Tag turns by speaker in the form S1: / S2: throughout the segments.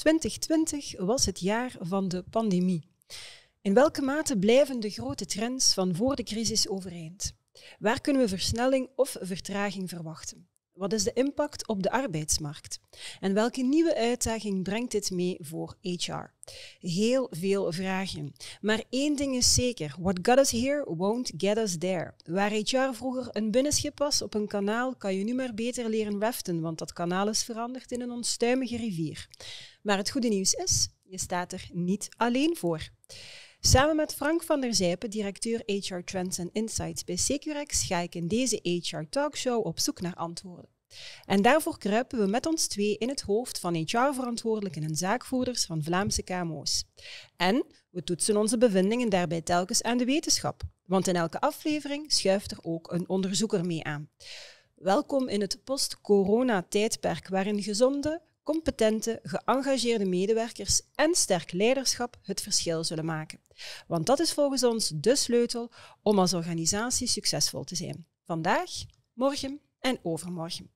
S1: 2020 was het jaar van de pandemie. In welke mate blijven de grote trends van voor de crisis overeind? Waar kunnen we versnelling of vertraging verwachten? Wat is de impact op de arbeidsmarkt? En welke nieuwe uitdaging brengt dit mee voor HR? Heel veel vragen. Maar één ding is zeker: what got us here won't get us there. Waar HR vroeger een binnenschip was op een kanaal, kan je nu maar beter leren reften, want dat kanaal is veranderd in een onstuimige rivier. Maar het goede nieuws is: je staat er niet alleen voor. Samen met Frank van der Zijpen, directeur HR Trends and Insights bij Securex, ga ik in deze HR Talkshow op zoek naar antwoorden. En daarvoor kruipen we met ons twee in het hoofd van HR-verantwoordelijken en zaakvoerders van Vlaamse KMO's. En we toetsen onze bevindingen daarbij telkens aan de wetenschap, want in elke aflevering schuift er ook een onderzoeker mee aan. Welkom in het post-corona-tijdperk waarin gezonde, competente, geëngageerde medewerkers en sterk leiderschap het verschil zullen maken. Want dat is volgens ons de sleutel om als organisatie succesvol te zijn. Vandaag, morgen en overmorgen.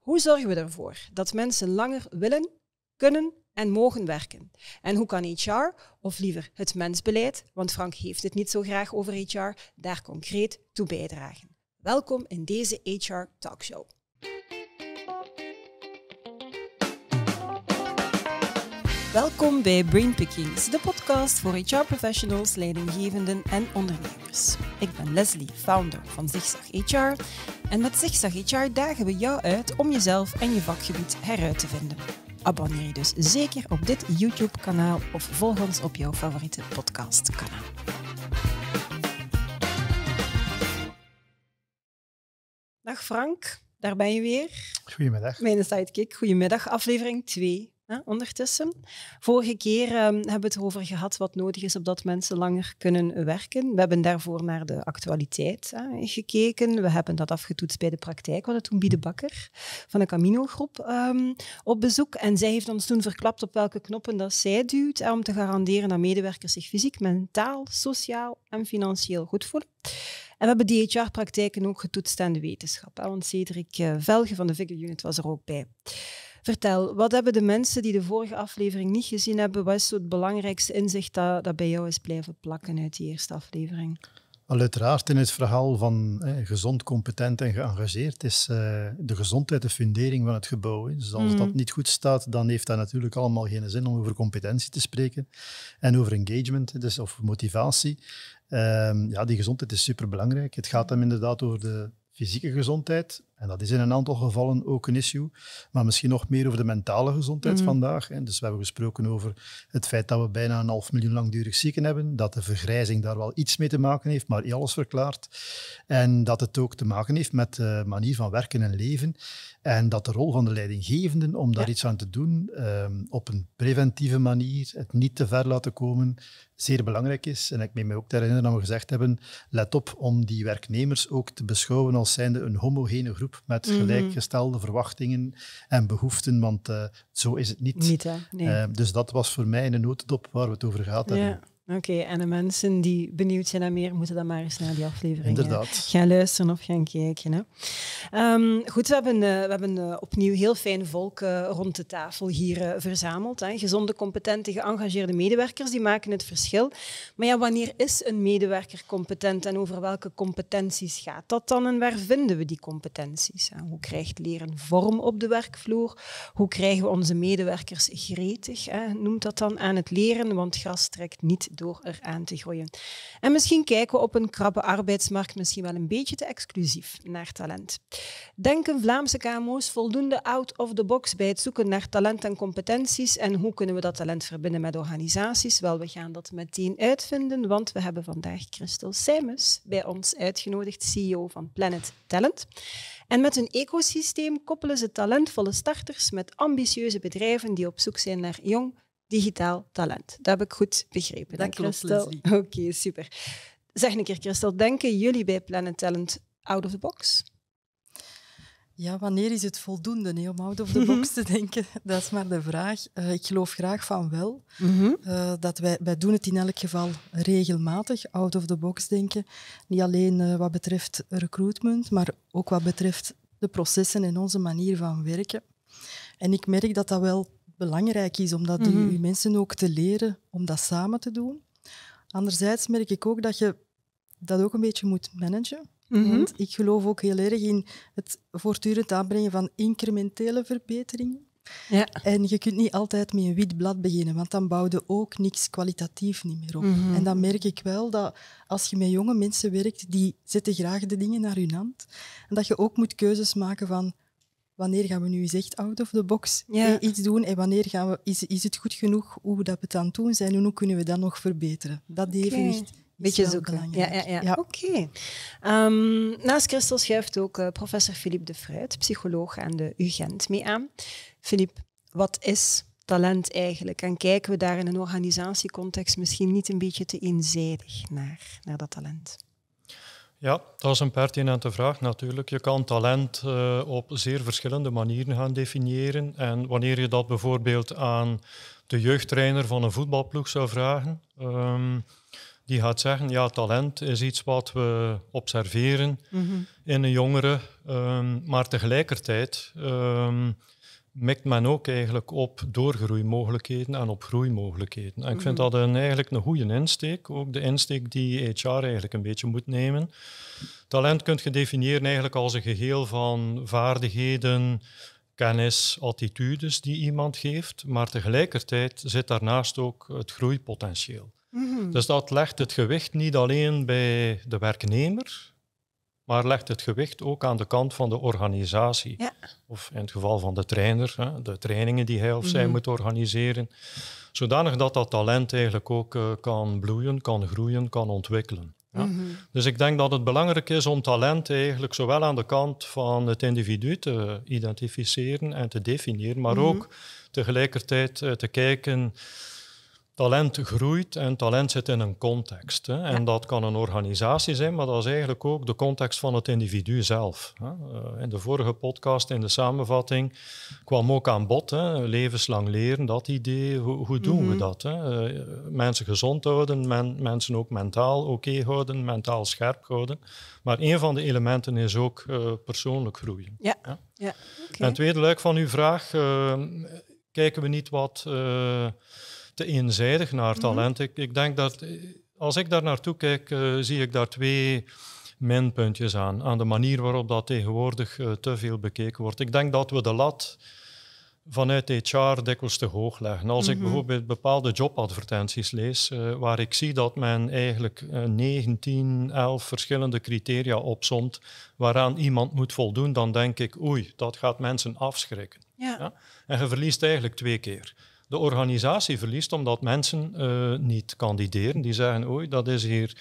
S1: Hoe zorgen we ervoor dat mensen langer willen, kunnen en mogen werken? En hoe kan HR, of liever het mensbeleid, want Frank heeft het niet zo graag over HR, daar concreet toe bijdragen? Welkom in deze HR Talkshow. Welkom bij Brain Pickings, de podcast voor HR-professionals, leidinggevenden en ondernemers. Ik ben Leslie, founder van Zigzag HR. En met Zigzag HR dagen we jou uit om jezelf en je vakgebied heruit te vinden. Abonneer je dus zeker op dit YouTube-kanaal of volg ons op jouw favoriete podcastkanaal. Dag Frank, daar ben je weer.
S2: Goedemiddag. Mijn
S1: sidekick, goedemiddag, aflevering 2 Hè, ondertussen. Vorige keer ehm, hebben we het over gehad wat nodig is opdat mensen langer kunnen werken. We hebben daarvoor naar de actualiteit hè, gekeken. We hebben dat afgetoetst bij de praktijk. We hadden toen Biede Bakker van de Camino-groep ehm, op bezoek. En zij heeft ons toen verklapt op welke knoppen dat zij duwt hè, om te garanderen dat medewerkers zich fysiek, mentaal, sociaal en financieel goed voelen. En we hebben die HR-praktijken ook getoetst aan de wetenschap. Hè, want Cedric eh, Velge van de Vigger Unit was er ook bij. Vertel, wat hebben de mensen die de vorige aflevering niet gezien hebben, wat is zo het belangrijkste inzicht dat, bij jou is blijven plakken uit die eerste aflevering?
S2: Al uiteraard in het verhaal van hè, gezond, competent en geëngageerd is eh, de gezondheid de fundering van het gebouw. Dus als mhm. dat niet goed staat, dan heeft dat natuurlijk allemaal geen zin om over competentie te spreken en over engagement, dus, of motivatie. Ehm, ja, die gezondheid is superbelangrijk. Het gaat hem inderdaad over de fysieke gezondheid, en dat is in een aantal gevallen ook een issue. Maar misschien nog meer over de mentale gezondheid mhm. vandaag. Hè. Dus we hebben gesproken over het feit dat we bijna een half miljoen langdurig zieken hebben. Dat de vergrijzing daar wel iets mee te maken heeft, maar alles verklaart. En dat het ook te maken heeft met de manier van werken en leven. En dat de rol van de leidinggevenden om daar iets aan te doen ehm, op een preventieve manier, het niet te ver laten komen, zeer belangrijk is. En ik meen me ook te herinneren dat we gezegd hebben, let op om die werknemers ook te beschouwen als zijnde een homogene groep met mhm. gelijkgestelde verwachtingen en behoeften, want eh, zo is het niet. Ehm, dus dat was voor mij een notendop waar we het over gehad hebben.
S1: Oké, en de mensen die benieuwd zijn naar meer, moeten dan maar eens naar die aflevering gaan luisteren of gaan kijken. Hè. Ehm, goed, we hebben, eh, we hebben eh, opnieuw heel fijn volk eh, rond de tafel hier verzameld. Hè. Gezonde, competente, geëngageerde medewerkers, die maken het verschil. Maar ja, wanneer is een medewerker competent en over welke competenties gaat dat dan en waar vinden we die competenties? Hoe krijgt leren vorm op de werkvloer? Hoe krijgen we onze medewerkers gretig, hè? noemt dat dan, aan het leren? Want gras trekt niet door eraan te groeien. En misschien kijken we op een krappe arbeidsmarkt misschien wel een beetje te exclusief naar talent. Denken Vlaamse KMO's voldoende out of the box bij het zoeken naar talent en competenties en hoe kunnen we dat talent verbinden met organisaties? Wel, we gaan dat meteen uitvinden, want we hebben vandaag Christel Seimus bij ons uitgenodigd, CEO van Planet Talent. En met hun ecosysteem koppelen ze talentvolle starters met ambitieuze bedrijven die op zoek zijn naar jong, digitaal talent. Dat heb ik goed begrepen. Dank Kristel. Oké, super. Zeg een keer, Christel, denken jullie bij Planet Talent out of the box?
S3: Ja, wanneer is het voldoende om out of the box te denken? Dat is maar de vraag. Eh, ik geloof graag van wel. Mhm. Eh, dat wij, wij doen het in elk geval regelmatig, out of the box denken. Niet alleen eh, wat betreft recruitment, maar ook wat betreft de processen en onze manier van werken. En ik merk dat dat wel belangrijk is om je mhm. mensen ook te leren om dat samen te doen. Anderzijds merk ik ook dat je dat ook een beetje moet managen. Mhm. ik geloof ook heel erg in het voortdurend aanbrengen van incrementele verbeteringen. Ja. En je kunt niet altijd met een wit blad beginnen, want dan bouwde ook niks kwalitatief niet meer op. Mhm. En dan merk ik wel dat als je met jonge mensen werkt, die zetten graag de dingen naar hun hand. En dat je ook moet keuzes maken van wanneer gaan we nu eens echt out of the box eh, iets doen en wanneer gaan we, is, het goed genoeg hoe we dat we aan doen zijn en hoe kunnen we dat nog verbeteren? Dat okay. een Beetje zoeken. Ja,
S1: ja, ja. ja. Oké. Ehm, naast Christel schuift ook eh, professor Philippe de Fruit, psycholoog aan de UGent, mee aan. Philippe, wat is talent eigenlijk? En kijken we daar in een organisatiecontext misschien niet een beetje te eenzijdig naar, naar dat talent?
S4: Ja, dat is een pertinente vraag natuurlijk. Je kan talent eh, op zeer verschillende manieren gaan definiëren. En wanneer je dat bijvoorbeeld aan de jeugdtrainer van een voetbalploeg zou vragen, ehm, die gaat zeggen, ja, talent is iets wat we observeren mhm. in een jongere, ehm, maar tegelijkertijd ehm, mikt men ook eigenlijk op doorgroeimogelijkheden en op groeimogelijkheden. En ik vind mhm. dat een, eigenlijk een goede insteek, ook de insteek die HR eigenlijk een beetje moet nemen. Talent kunt je definiëren eigenlijk als een geheel van vaardigheden, kennis, attitudes die iemand geeft, maar tegelijkertijd zit daarnaast ook het groeipotentieel. Mhm. Dus dat legt het gewicht niet alleen bij de werknemer, maar legt het gewicht ook aan de kant van de organisatie. Of in het geval van de trainer, hè, de trainingen die hij of zij mhm. moet organiseren. Zodanig dat dat talent eigenlijk ook eh, kan bloeien, kan groeien, kan ontwikkelen. Ja. Mhm. Dus ik denk dat het belangrijk is om talent eigenlijk zowel aan de kant van het individu te identificeren en te definiëren, maar mhm. ook tegelijkertijd eh, te kijken talent groeit en talent zit in een context. Hè. En dat kan een organisatie zijn, maar dat is eigenlijk ook de context van het individu zelf. Hè. Eh, in de vorige podcast, in de samenvatting, kwam ook aan bod hè. levenslang leren, dat idee. Hoe, doen we mhm. dat? Hè? Eh, mensen gezond houden, mensen ook mentaal oké houden, mentaal scherp houden. Maar een van de elementen is ook eh, persoonlijk groeien.
S1: Ja. ja.
S4: En het tweede luik van uw vraag, kijken we niet wat te eenzijdig naar mhm. talent. ik, ik, denk dat als ik daar naartoe kijk, eh, zie ik daar twee minpuntjes aan. Aan de manier waarop dat tegenwoordig eh, te veel bekeken wordt. Ik denk dat we de lat vanuit HR dikwijls te hoog leggen. Als ik mhm. bijvoorbeeld bepaalde jobadvertenties lees, eh, waar ik zie dat men eigenlijk 19, 11 verschillende criteria opzomt waaraan iemand moet voldoen, dan denk ik, oei, dat gaat mensen afschrikken. Ja. En je verliest eigenlijk twee keer de organisatie verliest omdat mensen eh, niet kandideren. Die zeggen, oei, dat is hier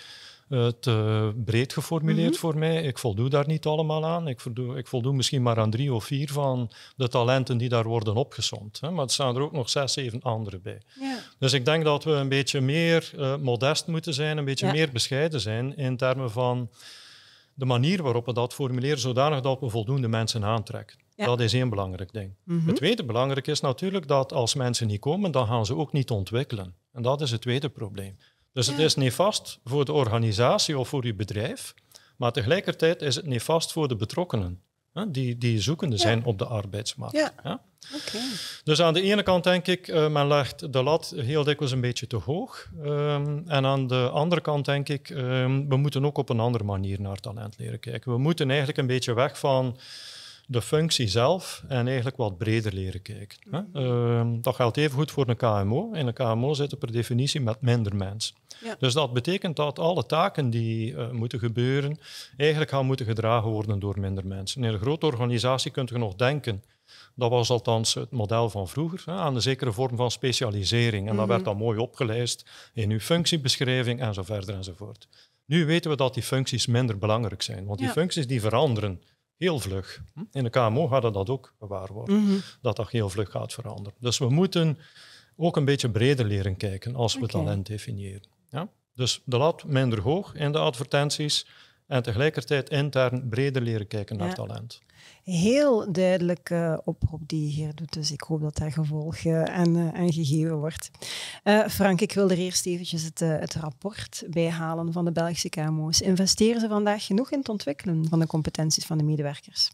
S4: eh, te breed geformuleerd mhm. voor mij. Ik voldoe daar niet allemaal aan. Ik voldoe, ik misschien maar aan drie of vier van de talenten die daar worden opgezond. Hè. Maar er staan er ook nog zes, zeven andere bij. Dus ik denk dat we een beetje meer eh, modest moeten zijn, een beetje meer bescheiden zijn in termen van de manier waarop we dat formuleren, zodanig dat we voldoende mensen aantrekken. Dat is één belangrijk ding. Mhm. Het tweede belangrijk is natuurlijk dat als mensen niet komen, dan gaan ze ook niet ontwikkelen. En dat is het tweede probleem. Dus het is nefast voor de organisatie of voor je bedrijf, maar tegelijkertijd is het nefast voor de betrokkenen, die, die zoekende zijn op de arbeidsmarkt. Ja. Oké. Dus aan de ene kant denk ik, eh, men legt de lat heel dikwijls een beetje te hoog. Ehm, en aan de andere kant denk ik, ehm, we moeten ook op een andere manier naar talent leren kijken. We moeten eigenlijk een beetje weg van de functie zelf en eigenlijk wat breder leren kijken. Hè? Mhm. Ehm, dat geldt even goed voor een KMO. In een KMO zitten per definitie met minder mensen. Dus dat betekent dat alle taken die eh, moeten gebeuren, eigenlijk gaan moeten gedragen worden door minder mensen. In een grote organisatie kunt je nog denken, dat was althans het model van vroeger, aan een zekere vorm van specialisering. En mm -hmm. dat werd mhm. dan mooi opgelijst in uw functiebeschrijving enzovoort enzovoort. Nu weten we dat die functies minder belangrijk zijn, want die functies die veranderen heel vlug. Hm? In de KMO hadden dat ook waar worden, mhm. dat dat heel vlug gaat veranderen. Dus we moeten ook een beetje breder leren kijken als we talent definiëren. Ja? Dus de lat minder hoog in de advertenties en tegelijkertijd intern breder leren kijken naar talent.
S1: Heel duidelijke oproep die je hier doet, dus ik hoop dat daar gevolg eh, en aan, eh, gegeven wordt. Eh, Frank, ik wil er eerst eventjes het, het rapport halen van de Belgische KMO's. Investeren ze vandaag genoeg in het ontwikkelen van de competenties van de medewerkers?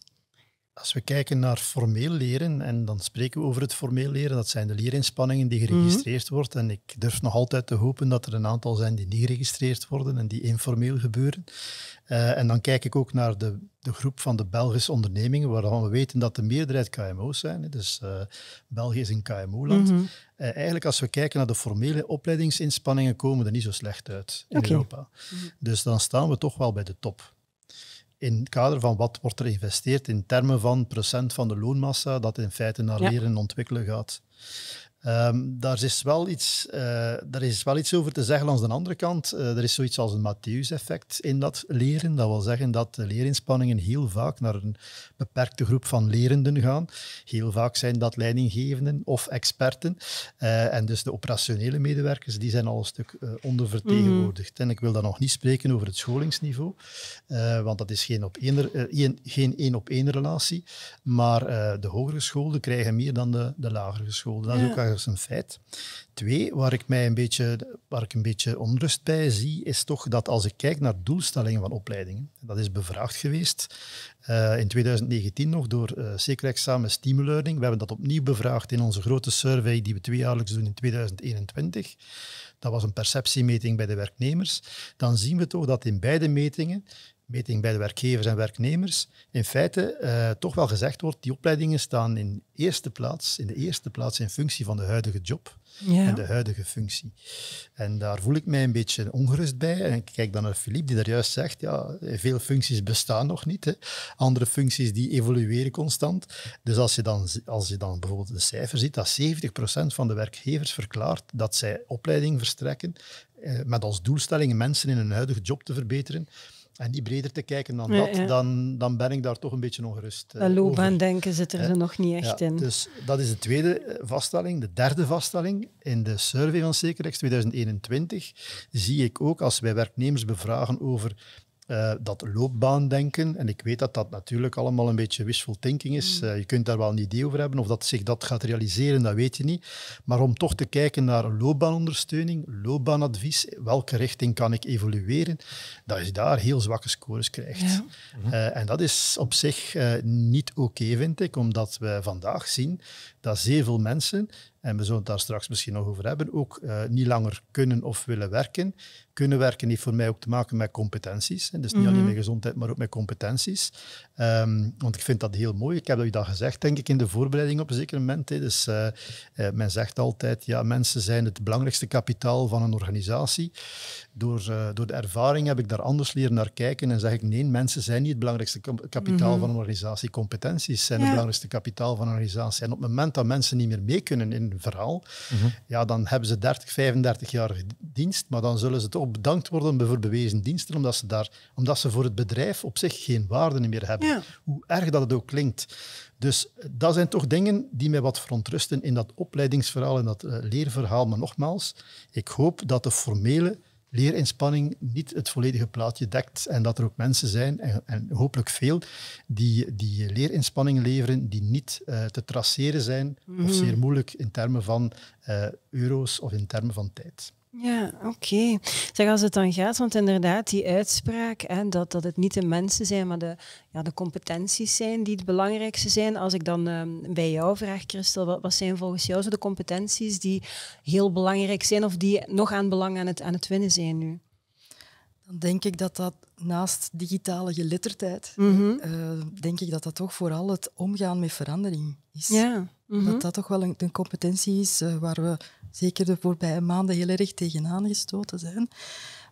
S2: Als we kijken naar formeel leren, en dan spreken we over het formeel leren, dat zijn de leerinspanningen die mhm. geregistreerd mm worden. En ik durf nog altijd te hopen dat er een aantal zijn die niet geregistreerd worden en die informeel gebeuren. Eh, en dan kijk ik ook naar de, de groep van de Belgische ondernemingen, waarvan we weten dat de meerderheid KMO's zijn. Dus eh, België is een KMO-land. Mhm. Eh, eigenlijk als we kijken naar de formele opleidingsinspanningen, komen we er niet zo slecht uit in Europa. Mhm. Dus dan staan we toch wel bij de top in het kader van wat wordt er geïnvesteerd in termen van procent van de loonmassa dat in feite naar leren en ontwikkelen gaat. Ehm, daar, is wel iets, eh, daar is wel iets over te zeggen. Aan de andere kant, eh, er is zoiets als een Matthäus-effect in dat leren. Dat wil zeggen dat de leerinspanningen heel vaak naar een beperkte groep van lerenden gaan. Heel vaak zijn dat leidinggevenden of experten. Eh, en dus de operationele medewerkers die zijn al een stuk ondervertegenwoordigd. Mhm. En ik wil dan nog niet spreken over het scholingsniveau, want dat is geen één, op één relatie. Maar de hogere scholen krijgen meer dan de, de lagere scholen. Dat is ook ook een feit. Twee, waar ik, mij een beetje, waar ik een beetje onrust bij zie, is toch dat als ik kijk naar doelstellingen van opleidingen, dat is bevraagd geweest eh, in 2019 nog door uh, eh, examen samen We hebben dat opnieuw bevraagd in onze grote survey die we tweejaarlijks doen in 2021. Dat was een perceptiemeting bij de werknemers. Dan zien we toch dat in beide metingen meting bij de werkgevers en werknemers, in feite eh, toch wel gezegd wordt, die opleidingen staan in, eerste plaats, in de eerste plaats in functie van de huidige job en de huidige functie. En daar voel ik mij een beetje ongerust bij. En ik kijk dan naar Philippe, die daar juist zegt, ja, veel functies bestaan nog niet. Hè. Andere functies die evolueren constant. Dus als je, dan, als je dan bijvoorbeeld de cijfer ziet, dat 70% van de werkgevers verklaart dat zij opleiding verstrekken eh, met als doelstelling mensen in hun huidige job te verbeteren en die breder te kijken dan dat, Dan, dan ben ik daar toch een beetje ongerust. Eh, dat loopbaandenken
S1: zit er, ze nog niet echt in. Dus
S2: dat is de tweede eh, vaststelling. De derde vaststelling. In de survey van Zekerrex 2021 zie ik ook, als wij werknemers bevragen over eh, dat loopbaandenken, en ik weet dat dat natuurlijk allemaal een beetje wishful thinking is. Mm. Eh, je kunt daar wel een idee over hebben. Of dat zich dat gaat realiseren, dat weet je niet. Maar om toch te kijken naar loopbaanondersteuning, loopbaanadvies, welke richting kan ik evolueren, dat je daar heel zwakke scores krijgt. Mhm. Eh, en dat is op zich niet oké, vind ik, omdat we vandaag zien dat zeer veel mensen, en we zullen het daar straks misschien nog over hebben, ook eh, niet langer kunnen of willen werken. Kunnen werken heeft voor mij ook te maken met competenties. Dus niet alleen mhm. met gezondheid, maar ook met competenties. Ehm, want ik vind dat heel mooi. Ik heb dat, dat gezegd, denk ik, in de voorbereiding op een zeker moment. Hè. Dus eh, eh, men zegt altijd, ja, mensen zijn het belangrijkste kapitaal van een organisatie. Door, door de ervaring heb ik daar anders leren naar kijken en zeg ik, nee, mensen zijn niet het belangrijkste kapitaal mhm. van een organisatie. Competenties zijn het belangrijkste kapitaal van een organisatie. En op het moment dat mensen niet meer mee kunnen in een verhaal, mhm. ja, dan hebben ze 30, 35 jaar dienst, maar dan zullen ze toch bedankt worden voor bewezen diensten, omdat ze, daar, omdat ze voor het bedrijf op zich geen waarde meer hebben. Hoe erg dat het ook klinkt. Dus eh, dat zijn toch dingen die mij wat verontrusten in dat opleidingsverhaal en dat eh, leerverhaal. Maar nogmaals, ik hoop dat de formele leerinspanning niet het volledige plaatje dekt en dat er ook mensen zijn, en, en hopelijk veel, die, die leerinspanning leveren die niet eh, te traceren zijn of mhm. zeer moeilijk in termen van eh, euro's of in termen van tijd.
S1: Ja, oké. Zeg, als het dan gaat, want inderdaad, die uitspraak, en dat, dat het niet de mensen zijn, maar de, ja, de competenties zijn die het belangrijkste zijn. Als ik dan ehm, bij jou vraag, Christel, wat, wat zijn volgens jou zo de competenties die heel belangrijk zijn of die nog aan belang aan het, aan het winnen zijn nu? Dan denk ik dat dat naast digitale geletterdheid, mhm. eh, denk ik dat dat toch vooral het
S3: omgaan met verandering is. Ja. Dat mhm. dat toch wel een, een competentie is eh, waar we zeker de voorbije maanden heel erg tegenaan gestoten zijn.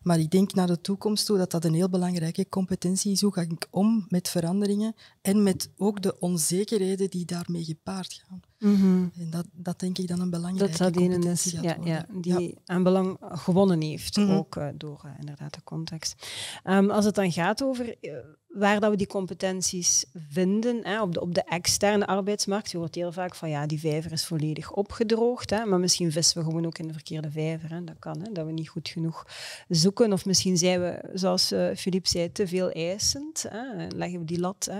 S3: Maar ik denk naar de toekomst toe dat dat een heel belangrijke competentie is. Hoe ga ik om met veranderingen en met ook de onzekerheden die daarmee gepaard gaan? Mhm. En dat, dat denk ik dan een belangrijke dat competentie is, ja, ja, die
S1: aan belang gewonnen heeft, mhm. ook eh, door eh, inderdaad de context. Ehm, als het dan gaat over eh, waar dat we die competenties vinden hè, op, de, op de externe arbeidsmarkt. Je hoort heel vaak van ja, die vijver is volledig opgedroogd. Hè, maar misschien vissen we gewoon ook in de verkeerde vijver. Hè. Dat kan, hè, dat we niet goed genoeg zoeken. Of misschien zijn we, zoals Filip eh, zei, te veel eisend. Hè, leggen we die lat hè,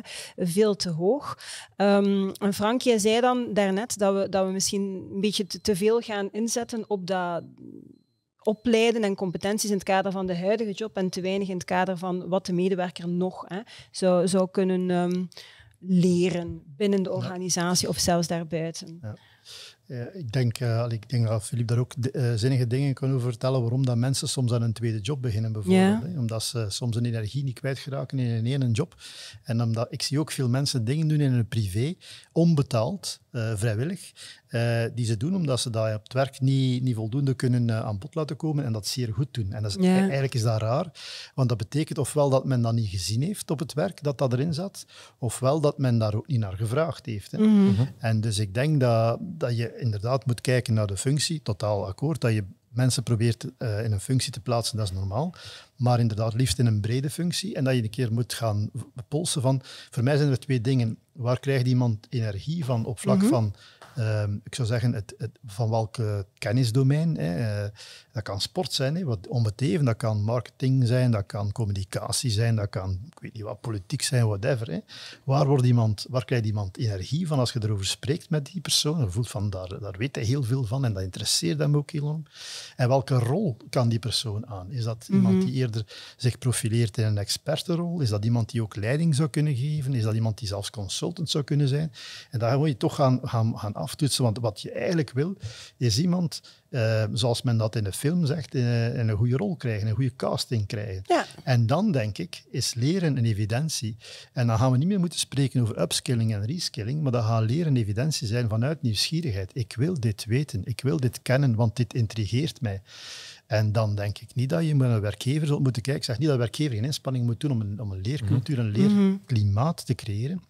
S1: veel te hoog. Ehm, en Frank, jij zei dan daarnet dat we, dat we misschien een beetje te veel gaan inzetten op dat opleiden en competenties in het kader van de huidige job en te weinig in het kader van wat de medewerker nog hè, zou, zou kunnen ehm, leren binnen de organisatie of zelfs daarbuiten. Ja. Eh,
S2: ik, denk, uh, ik denk dat Filip daar ook eh, zinnige dingen kan over vertellen waarom dat mensen soms aan een tweede job beginnen, bijvoorbeeld. Hè? Omdat ze soms hun energie niet kwijtgeraken in een ene job. En omdat ik zie ook veel mensen dingen doen in hun privé, onbetaald, vrijwillig, die ze doen omdat ze dat op het werk niet, niet voldoende kunnen aan bod laten komen en dat zeer goed doen. En dat eigenlijk is dat raar, want dat betekent ofwel dat men dat niet gezien heeft op het werk, dat dat erin zat, ofwel dat men daar ook niet naar gevraagd heeft. Hè? Mhm. En dus ik denk dat, dat je inderdaad moet kijken naar de functie, totaal akkoord, dat je mensen probeert eh, in een functie te plaatsen, dat is normaal. Maar inderdaad, liefst in een brede functie. En dat je een keer moet gaan polsen van... Voor mij zijn er twee dingen. Waar krijgt iemand energie van op vlak mhm. van Ehm, ik zou zeggen, het, het, van welk eh, kennisdomein? Hè? Eh, dat kan sport zijn, hè, wat onbeteven. Dat kan marketing zijn, dat kan communicatie zijn, dat kan, ik weet niet wat, politiek zijn, whatever. Hè? Waar, wordt iemand, waar krijgt iemand energie van als je erover spreekt met die persoon? voelt van, daar, daar weet hij heel veel van en dat interesseert hem ook heel om. En welke rol kan die persoon aan? Is dat mhm. iemand die eerder zich profileert in een expertenrol? Is dat iemand die ook leiding zou kunnen geven? Is dat iemand die zelfs consultant zou kunnen zijn? En daar moet je toch gaan, gaan, gaan aftoetsen. Want wat je eigenlijk wil, is iemand, eh, zoals men dat in de film zegt, in eh, een goede rol krijgen, een goede casting krijgen. Ja. En dan, denk ik, is leren een evidentie. En dan gaan we niet meer moeten spreken over upskilling en reskilling, maar dan gaat leren een evidentie zijn vanuit nieuwsgierigheid. Ik wil dit weten, ik wil dit kennen, want dit intrigeert mij. En dan denk ik niet dat je met een werkgever zult moeten kijken. zeg niet dat een werkgever geen inspanning moet doen om een, om een leercultuur, een mhm. leerklimaat te creëren.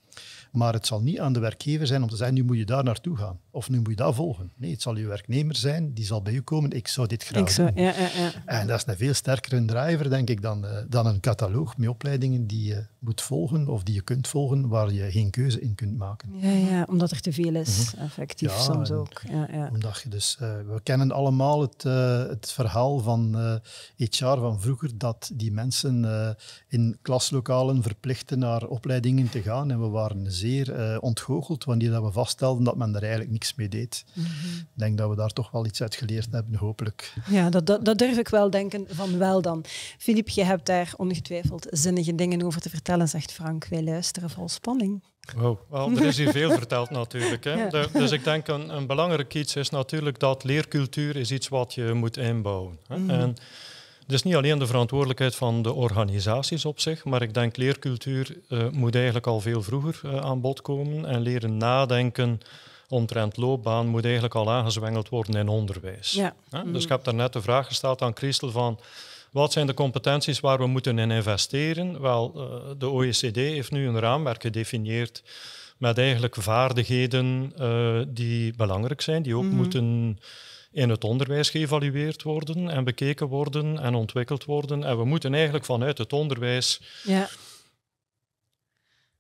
S2: Maar het zal niet aan de werkgever zijn om te zeggen, nu moet je daar naartoe gaan. Of nu moet je dat volgen. Nee, het zal je werknemer zijn, die zal bij u komen, ik zou dit graag ik doen. ja, ja, ja. En dat is een veel sterkere driver, denk ik, dan, eh, dan een catalogus met opleidingen die je moet volgen of die je kunt volgen, waar je geen keuze in kunt maken.
S1: Ja, ja omdat er te veel is, mhm. effectief soms ook. Omdat je dus, eh,
S2: we kennen allemaal het, eh, het verhaal van HR van vroeger, dat die mensen in klaslokalen verplichten naar opleidingen te gaan. En we waren zeer uh, ontgoocheld wanneer dat we vaststelden dat men er eigenlijk niks mee deed. Mhm. Ik denk dat we daar toch wel iets uit geleerd hebben, hopelijk.
S1: Ja, dat, dat, durf ik wel denken van wel dan. Filip, je hebt daar ongetwijfeld zinnige dingen over te vertellen, zegt Frank. Wij luisteren vol spanning.
S2: Wow. er is
S1: hier veel
S4: verteld natuurlijk. Hè. dus ik denk een, een belangrijk iets is natuurlijk dat leercultuur is iets wat je moet inbouwen. Hè. Mhm. en, het is niet alleen de verantwoordelijkheid van de organisaties op zich, maar ik denk leercultuur eh, moet eigenlijk al veel vroeger eh, aan bod komen. En leren nadenken omtrent loopbaan moet eigenlijk al aangezwengeld worden in onderwijs. Ja. Dus mm. ik heb daarnet de vraag gesteld aan Christel van... Wat zijn de competenties waar we moeten in investeren? Wel, eh, de OECD heeft nu een raamwerk gedefinieerd met eigenlijk vaardigheden die belangrijk zijn, die ook mm. moeten in het onderwijs geëvalueerd worden en bekeken worden en ontwikkeld worden. En we moeten eigenlijk vanuit het onderwijs ja.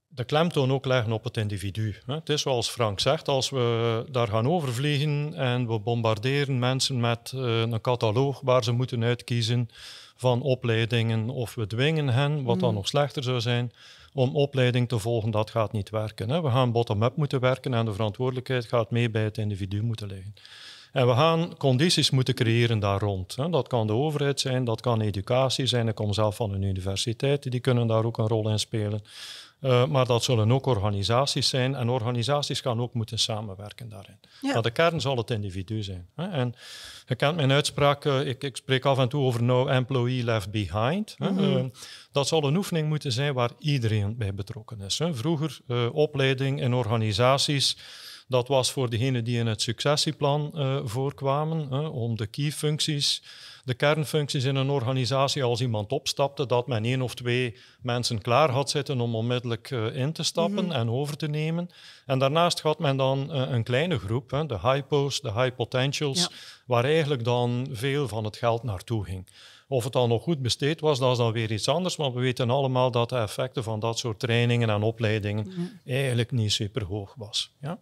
S4: de klemtoon ook leggen op het individu. Het is zoals Frank zegt, als we daar gaan overvliegen en we bombarderen mensen met eh, een catalogus waar ze moeten uitkiezen van opleidingen of we dwingen hen, wat dan mm. nog slechter zou zijn, om opleiding te volgen, dat gaat niet werken. We gaan bottom-up moeten werken en de verantwoordelijkheid gaat mee bij het individu moeten liggen. En we gaan condities moeten creëren daar rond. Dat kan de overheid zijn, dat kan educatie zijn. Ik kom zelf van een universiteit, die kunnen daar ook een rol in spelen. Eh, maar dat zullen ook organisaties zijn. En organisaties gaan ook moeten samenwerken daarin. de kern zal het individu zijn. Hè? En je kent mijn uitspraak, eh, ik, ik, spreek af en toe over no employee left behind. Mhm. Eh, dat zal een oefening moeten zijn waar iedereen bij betrokken is. Hè? Vroeger opleiding in organisaties dat was voor degenen die in het successieplan eh, voorkwamen, om de key-functies, de kernfuncties in een organisatie, als iemand opstapte, dat men één of twee mensen klaar had zitten om onmiddellijk eh, in te stappen mhm. en over te nemen. En daarnaast had men dan eh, een kleine groep, de high-posts, de high-potentials, waar eigenlijk dan veel van het geld naartoe ging. Of het dan nog goed besteed was, dat is dan weer iets anders. Want we weten allemaal dat de effecten van dat soort trainingen en opleidingen mhm. eigenlijk niet super hoog was. Ja?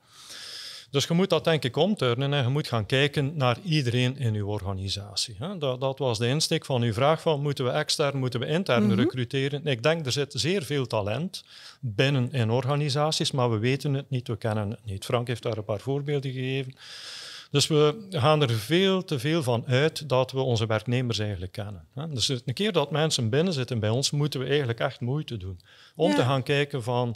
S4: Dus je moet dat denk ik omturnen en je moet gaan kijken naar iedereen in uw organisatie. Dat, dat, was de insteek van uw vraag van moeten we extern, moeten we intern mm -hmm. recruteren. Ik denk er zit zeer veel talent binnen in organisaties, maar we weten het niet, we kennen het niet. Frank heeft daar een paar voorbeelden gegeven. Dus we gaan er veel te veel van uit dat we onze werknemers eigenlijk kennen. Dus een keer dat mensen binnen zitten bij ons, moeten we eigenlijk echt moeite doen. Om te gaan kijken van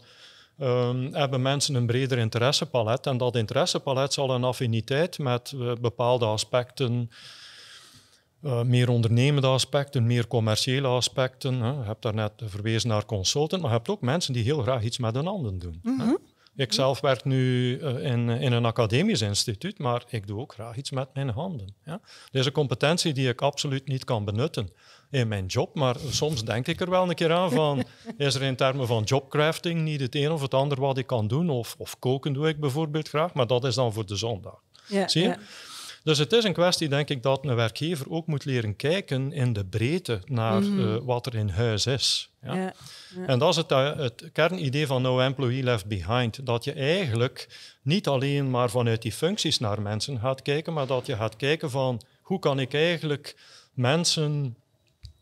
S4: Um, hebben mensen een breder interessepalet. En dat interessepalet zal een affiniteit met eh, bepaalde aspecten, eh, meer ondernemende aspecten, meer commerciële aspecten. Hè. Je hebt daarnet verwezen naar consultant, maar je hebt ook mensen die heel graag iets met hun handen doen. Mm Ik zelf werk nu eh, in, in een academisch instituut, maar ik doe ook graag iets met mijn handen. Ja. Dat is een competentie die ik absoluut niet kan benutten in mijn job. Maar soms denk ik er wel een keer aan van, is er in termen van jobcrafting niet het een of het ander wat ik kan doen? Of, of koken doe ik bijvoorbeeld graag, maar dat is dan voor de zondag. Zie je? Dus het is een kwestie, denk ik, dat een werkgever ook moet leren kijken in de breedte naar mhm. eh, wat er in huis is. Ja? En dat is het, eh, het, kernidee van No Employee Left Behind. Dat je eigenlijk niet alleen maar vanuit die functies naar mensen gaat kijken, maar dat je gaat kijken van hoe kan ik eigenlijk mensen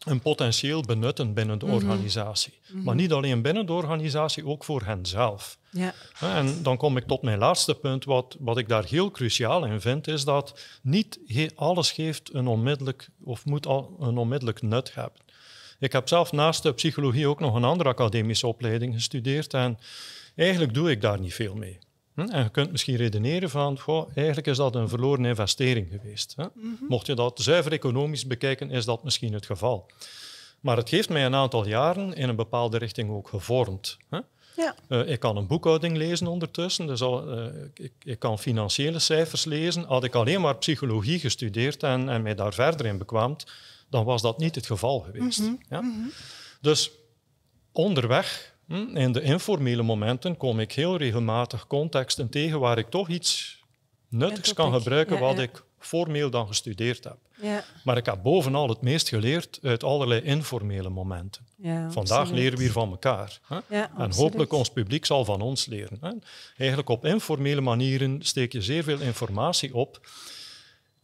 S4: een potentieel benutten binnen de mhm. organisatie. Maar mhm. niet alleen binnen de organisatie, ook voor henzelf.
S1: Ja. En
S4: dan kom ik tot mijn laatste punt. Wat, wat ik daar heel cruciaal in vind, is dat niet alles geeft een onmiddellijk of moet al een onmiddellijk nut hebben. Ik heb zelf naast de psychologie ook nog een andere academische opleiding gestudeerd en eigenlijk doe ik daar niet veel mee. Hm? En je kunt misschien redeneren van, goh, eigenlijk is dat een verloren investering geweest. Hè? Mhm. Mocht je dat zuiver economisch bekijken, is dat misschien het geval. Maar het heeft mij een aantal jaren in een bepaalde richting ook gevormd. Hè? Ja. Eh, ik kan een boekhouding lezen ondertussen, dus eh, ik, kan financiële cijfers lezen. Had ik alleen maar psychologie gestudeerd en, en mij daar verder in bekwaamd, dan was dat niet het geval geweest. Mhm. ja? Mhm. Dus onderweg Hm? In de informele momenten kom ik heel regelmatig contexten tegen waar ik toch iets nuttigs kan gebruiken wat ik formeel dan gestudeerd heb. Ja. Maar ik heb bovenal het meest geleerd uit allerlei informele momenten.
S1: Vandaag leren we hier
S4: van elkaar. en hopelijk ons publiek zal van ons leren. Hè? Eigenlijk op informele manieren steek je zeer veel informatie op.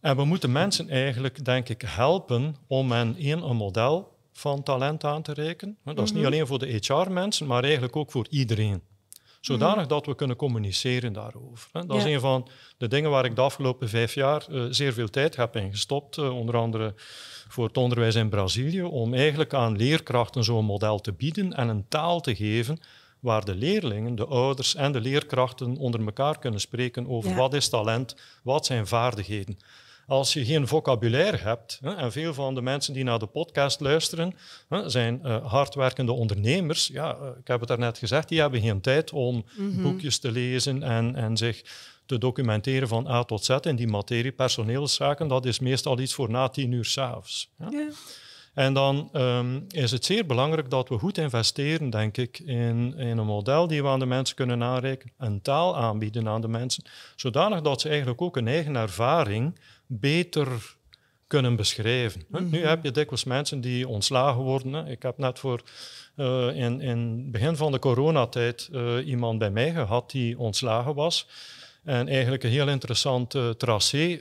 S4: En we moeten mensen eigenlijk, denk ik, helpen om hen een model van talent aan te reiken. Dat is niet mhm. alleen voor de HR-mensen, maar eigenlijk ook voor iedereen. Zodanig mhm. dat we kunnen communiceren daarover. Dat is een van de dingen waar ik de afgelopen vijf jaar eh, zeer veel tijd heb in gestopt. Eh, onder andere voor het onderwijs in Brazilië. Om eigenlijk aan leerkrachten zo'n model te bieden en een taal te geven waar de leerlingen, de ouders en de leerkrachten onder elkaar kunnen spreken over wat is talent, wat zijn vaardigheden als je geen vocabulaire hebt, hè, en veel van de mensen die naar de podcast luisteren hè, zijn eh, hardwerkende ondernemers, ja, eh, ik heb het daarnet gezegd, die hebben geen tijd om mhm. boekjes te lezen en, en zich te documenteren van A tot Z in die materie personeelszaken, dat is meestal iets voor na tien uur s'avonds. Ja. En dan ehm, is het zeer belangrijk dat we goed investeren, denk ik, in, in een model die we aan de mensen kunnen aanreiken, een taal aanbieden aan de mensen, zodanig dat ze eigenlijk ook hun eigen ervaring beter kunnen beschrijven. Nu mhm. heb je dikwijls mensen die ontslagen worden. Ik heb net voor eh, in, het begin van de coronatijd eh, iemand bij mij gehad die ontslagen was en eigenlijk een heel interessant eh, tracé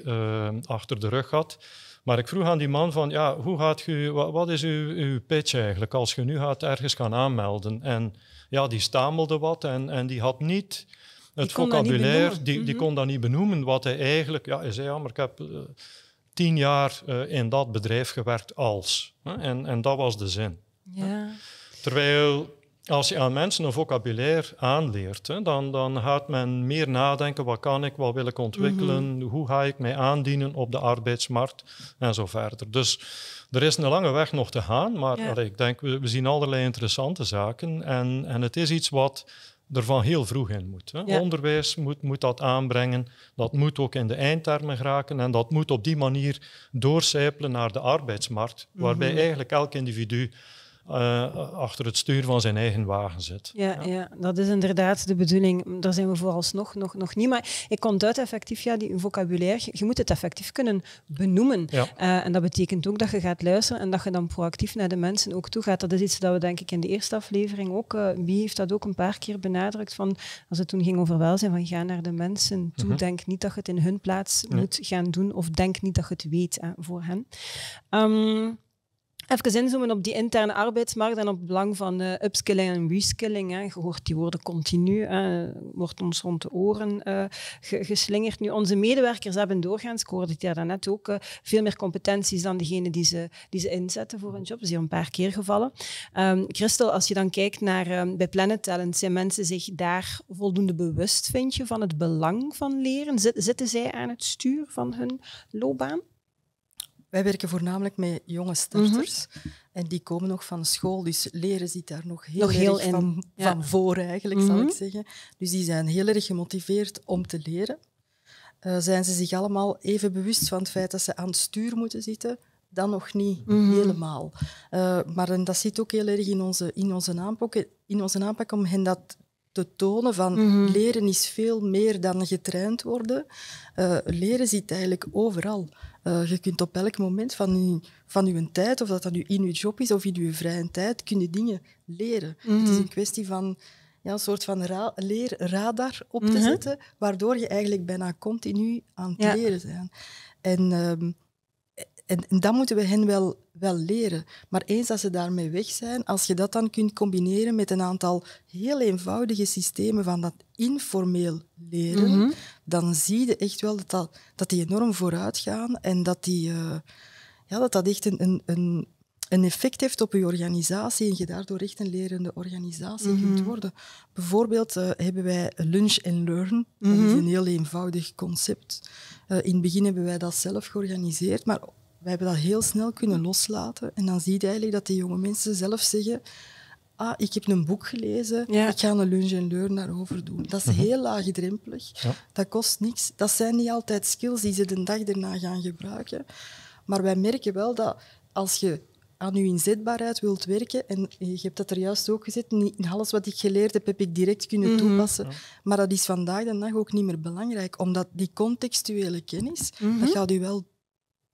S4: achter de rug had. Maar ik vroeg aan die man van, ja, hoe gaat u, wat, is uw, uw pitch eigenlijk als je nu gaat ergens gaan aanmelden? En ja, die stamelde wat en, en die had niet het vocabulaire, die, die mhm. kon dat niet benoemen, wat hij eigenlijk, ja, hij zei, ja, maar ik heb eh, tien jaar eh, in dat bedrijf gewerkt als. En, en dat was de zin. Ja. Terwijl als je aan mensen een vocabulaire aanleert, dan, dan gaat men meer nadenken, wat kan ik, wat wil ik ontwikkelen, mhm. hoe ga ik mij aandienen op de arbeidsmarkt en zo verder. Dus er is een lange weg nog te gaan, maar ik denk, we, we, zien allerlei interessante zaken en, en het is iets wat er van heel vroeg in moet. Hè. Onderwijs moet, moet dat aanbrengen, dat moet ook in de eindtermen geraken en dat moet op die manier doorcijpelen naar de arbeidsmarkt, waarbij mhm. eigenlijk elk individu eh, achter het stuur van zijn eigen wagen zit.
S1: Ja, ja, dat is inderdaad de bedoeling. Daar zijn we vooralsnog nog, nog niet. Maar ik uit effectief ja, die vocabulaire. Je moet het effectief kunnen benoemen. Ja. Eh, en dat betekent ook dat je gaat luisteren en dat je dan proactief naar de mensen ook toe gaat. Dat is iets dat we denk ik in de eerste aflevering ook, wie eh, heeft dat ook een paar keer benadrukt, van als het toen ging over welzijn, van ga naar de mensen toe. Mhm. Denk niet dat je het in hun plaats moet gaan doen of denk niet dat je het weet voor hen. Um, Even inzoomen op die interne arbeidsmarkt en op het belang van uh, upskilling en reskilling. Hè. Je hoort die woorden continu, hè. wordt ons rond de oren eh, geslingerd. Nu, onze medewerkers hebben doorgaans, ik hoorde het ja daarnet ook, eh, veel meer competenties dan degene die ze, die ze inzetten voor hun job. Dat is hier een paar keer gevallen. Ehm, Christel, als je dan kijkt naar ehm, bij Planet Talent, zijn mensen zich daar voldoende bewust, vind je, van het belang van leren? Zitten zij aan het stuur van hun loopbaan?
S3: Wij werken voornamelijk met jonge starters. Mhm. En die komen nog van school, dus leren zit daar nog heel, erg van, van, voor, eigenlijk, zal ik mhm. zeggen. Dus die zijn heel erg gemotiveerd om te leren. Eh, zijn ze zich allemaal even bewust van het feit dat ze aan het stuur moeten zitten? Dan nog niet mhm. helemaal. Eh, maar dat zit ook heel erg in onze, in, onze aanpak, in onze aanpak om hen dat te tonen van mhm. leren is veel meer dan getraind worden. Eh, leren zit eigenlijk overal. Eh, je kunt op elk moment van je, van uw tijd, of dat dan nu in je job is of in je vrije tijd, kunnen dingen leren. Mhm. Het is een kwestie van ja, een soort van leerradar op te mhm. zetten, waardoor je eigenlijk bijna continu aan het leren bent. En ehm, en, dat moeten we hen wel, wel leren. Maar eens dat ze daarmee weg zijn, als je dat dan kunt combineren met een aantal heel eenvoudige systemen van dat informeel leren, mhm. dan zie je echt wel dat, dat, die enorm vooruit gaan en dat die, eh, ja, dat, dat echt een, een, een effect heeft op je organisatie en je daardoor echt een lerende organisatie kunt mhm. worden. Bijvoorbeeld eh, hebben wij Lunch and Learn. Dat is mhm. een heel eenvoudig concept. Eh, in het begin hebben wij dat zelf georganiseerd, maar we hebben dat heel snel kunnen loslaten. En dan zie je eigenlijk dat die jonge mensen zelf zeggen... Ah, ik heb een boek gelezen, ik ga een lunge en learn daarover doen. Dat is mhm. heel laagdrempelig. Ja. Dat kost niks. Dat zijn niet altijd skills die ze de dag erna gaan gebruiken. Maar wij merken wel dat als je aan je inzetbaarheid wilt werken, en je hebt dat er juist ook gezet, niet alles wat ik geleerd heb, heb ik direct kunnen mhm. toepassen. Maar dat is vandaag de dag ook niet meer belangrijk, omdat die contextuele kennis, mhm. dat gaat u wel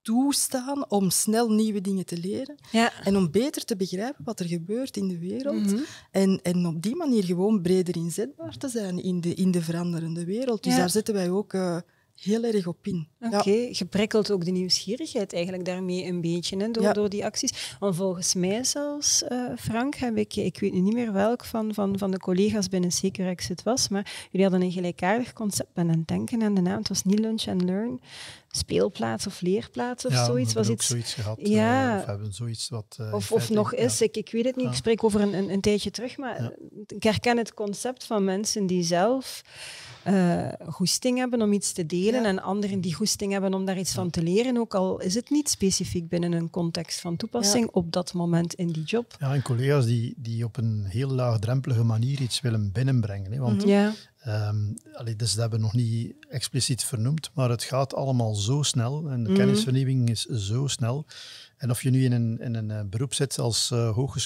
S3: toestaan om snel nieuwe dingen te leren en om beter te begrijpen wat er gebeurt in de wereld mhm. en, en op die manier gewoon breder inzetbaar te zijn in de, in de veranderende wereld. Dus daar zetten wij ook eh, heel erg op in.
S1: Oké, okay. ook de nieuwsgierigheid eigenlijk daarmee een beetje hè, door, door die acties. Want volgens mij zelfs, eh, Frank, heb ik, ik weet niet meer welk van, van, van de collega's binnen Securex het was, maar jullie hadden een gelijkaardig concept ben aan het denken en de naam. Het was niet Lunch and Learn, speelplaats of leerplaats of zoiets. was iets...
S2: zoiets gehad. Eh, ja. of hebben zoiets wat... Eh, of, of nog is,
S1: ik, ik weet het niet, ik spreek over een, een, een tijdje terug, maar ik herken het concept van mensen die zelf uh, goesting hebben om iets te delen en anderen die goesting hebben om daar iets van te leren, ook al is het niet specifiek binnen een context van toepassing op dat moment in die job.
S2: Ja, en collega's die, die op een heel laagdrempelige manier iets willen binnenbrengen. Hè, want mhm. ja. Ehm, dus dat hebben we nog niet expliciet vernoemd, maar het gaat allemaal zo snel en de mm kennisvernieuwing is zo snel en of je nu in een, in een eh, beroep zit als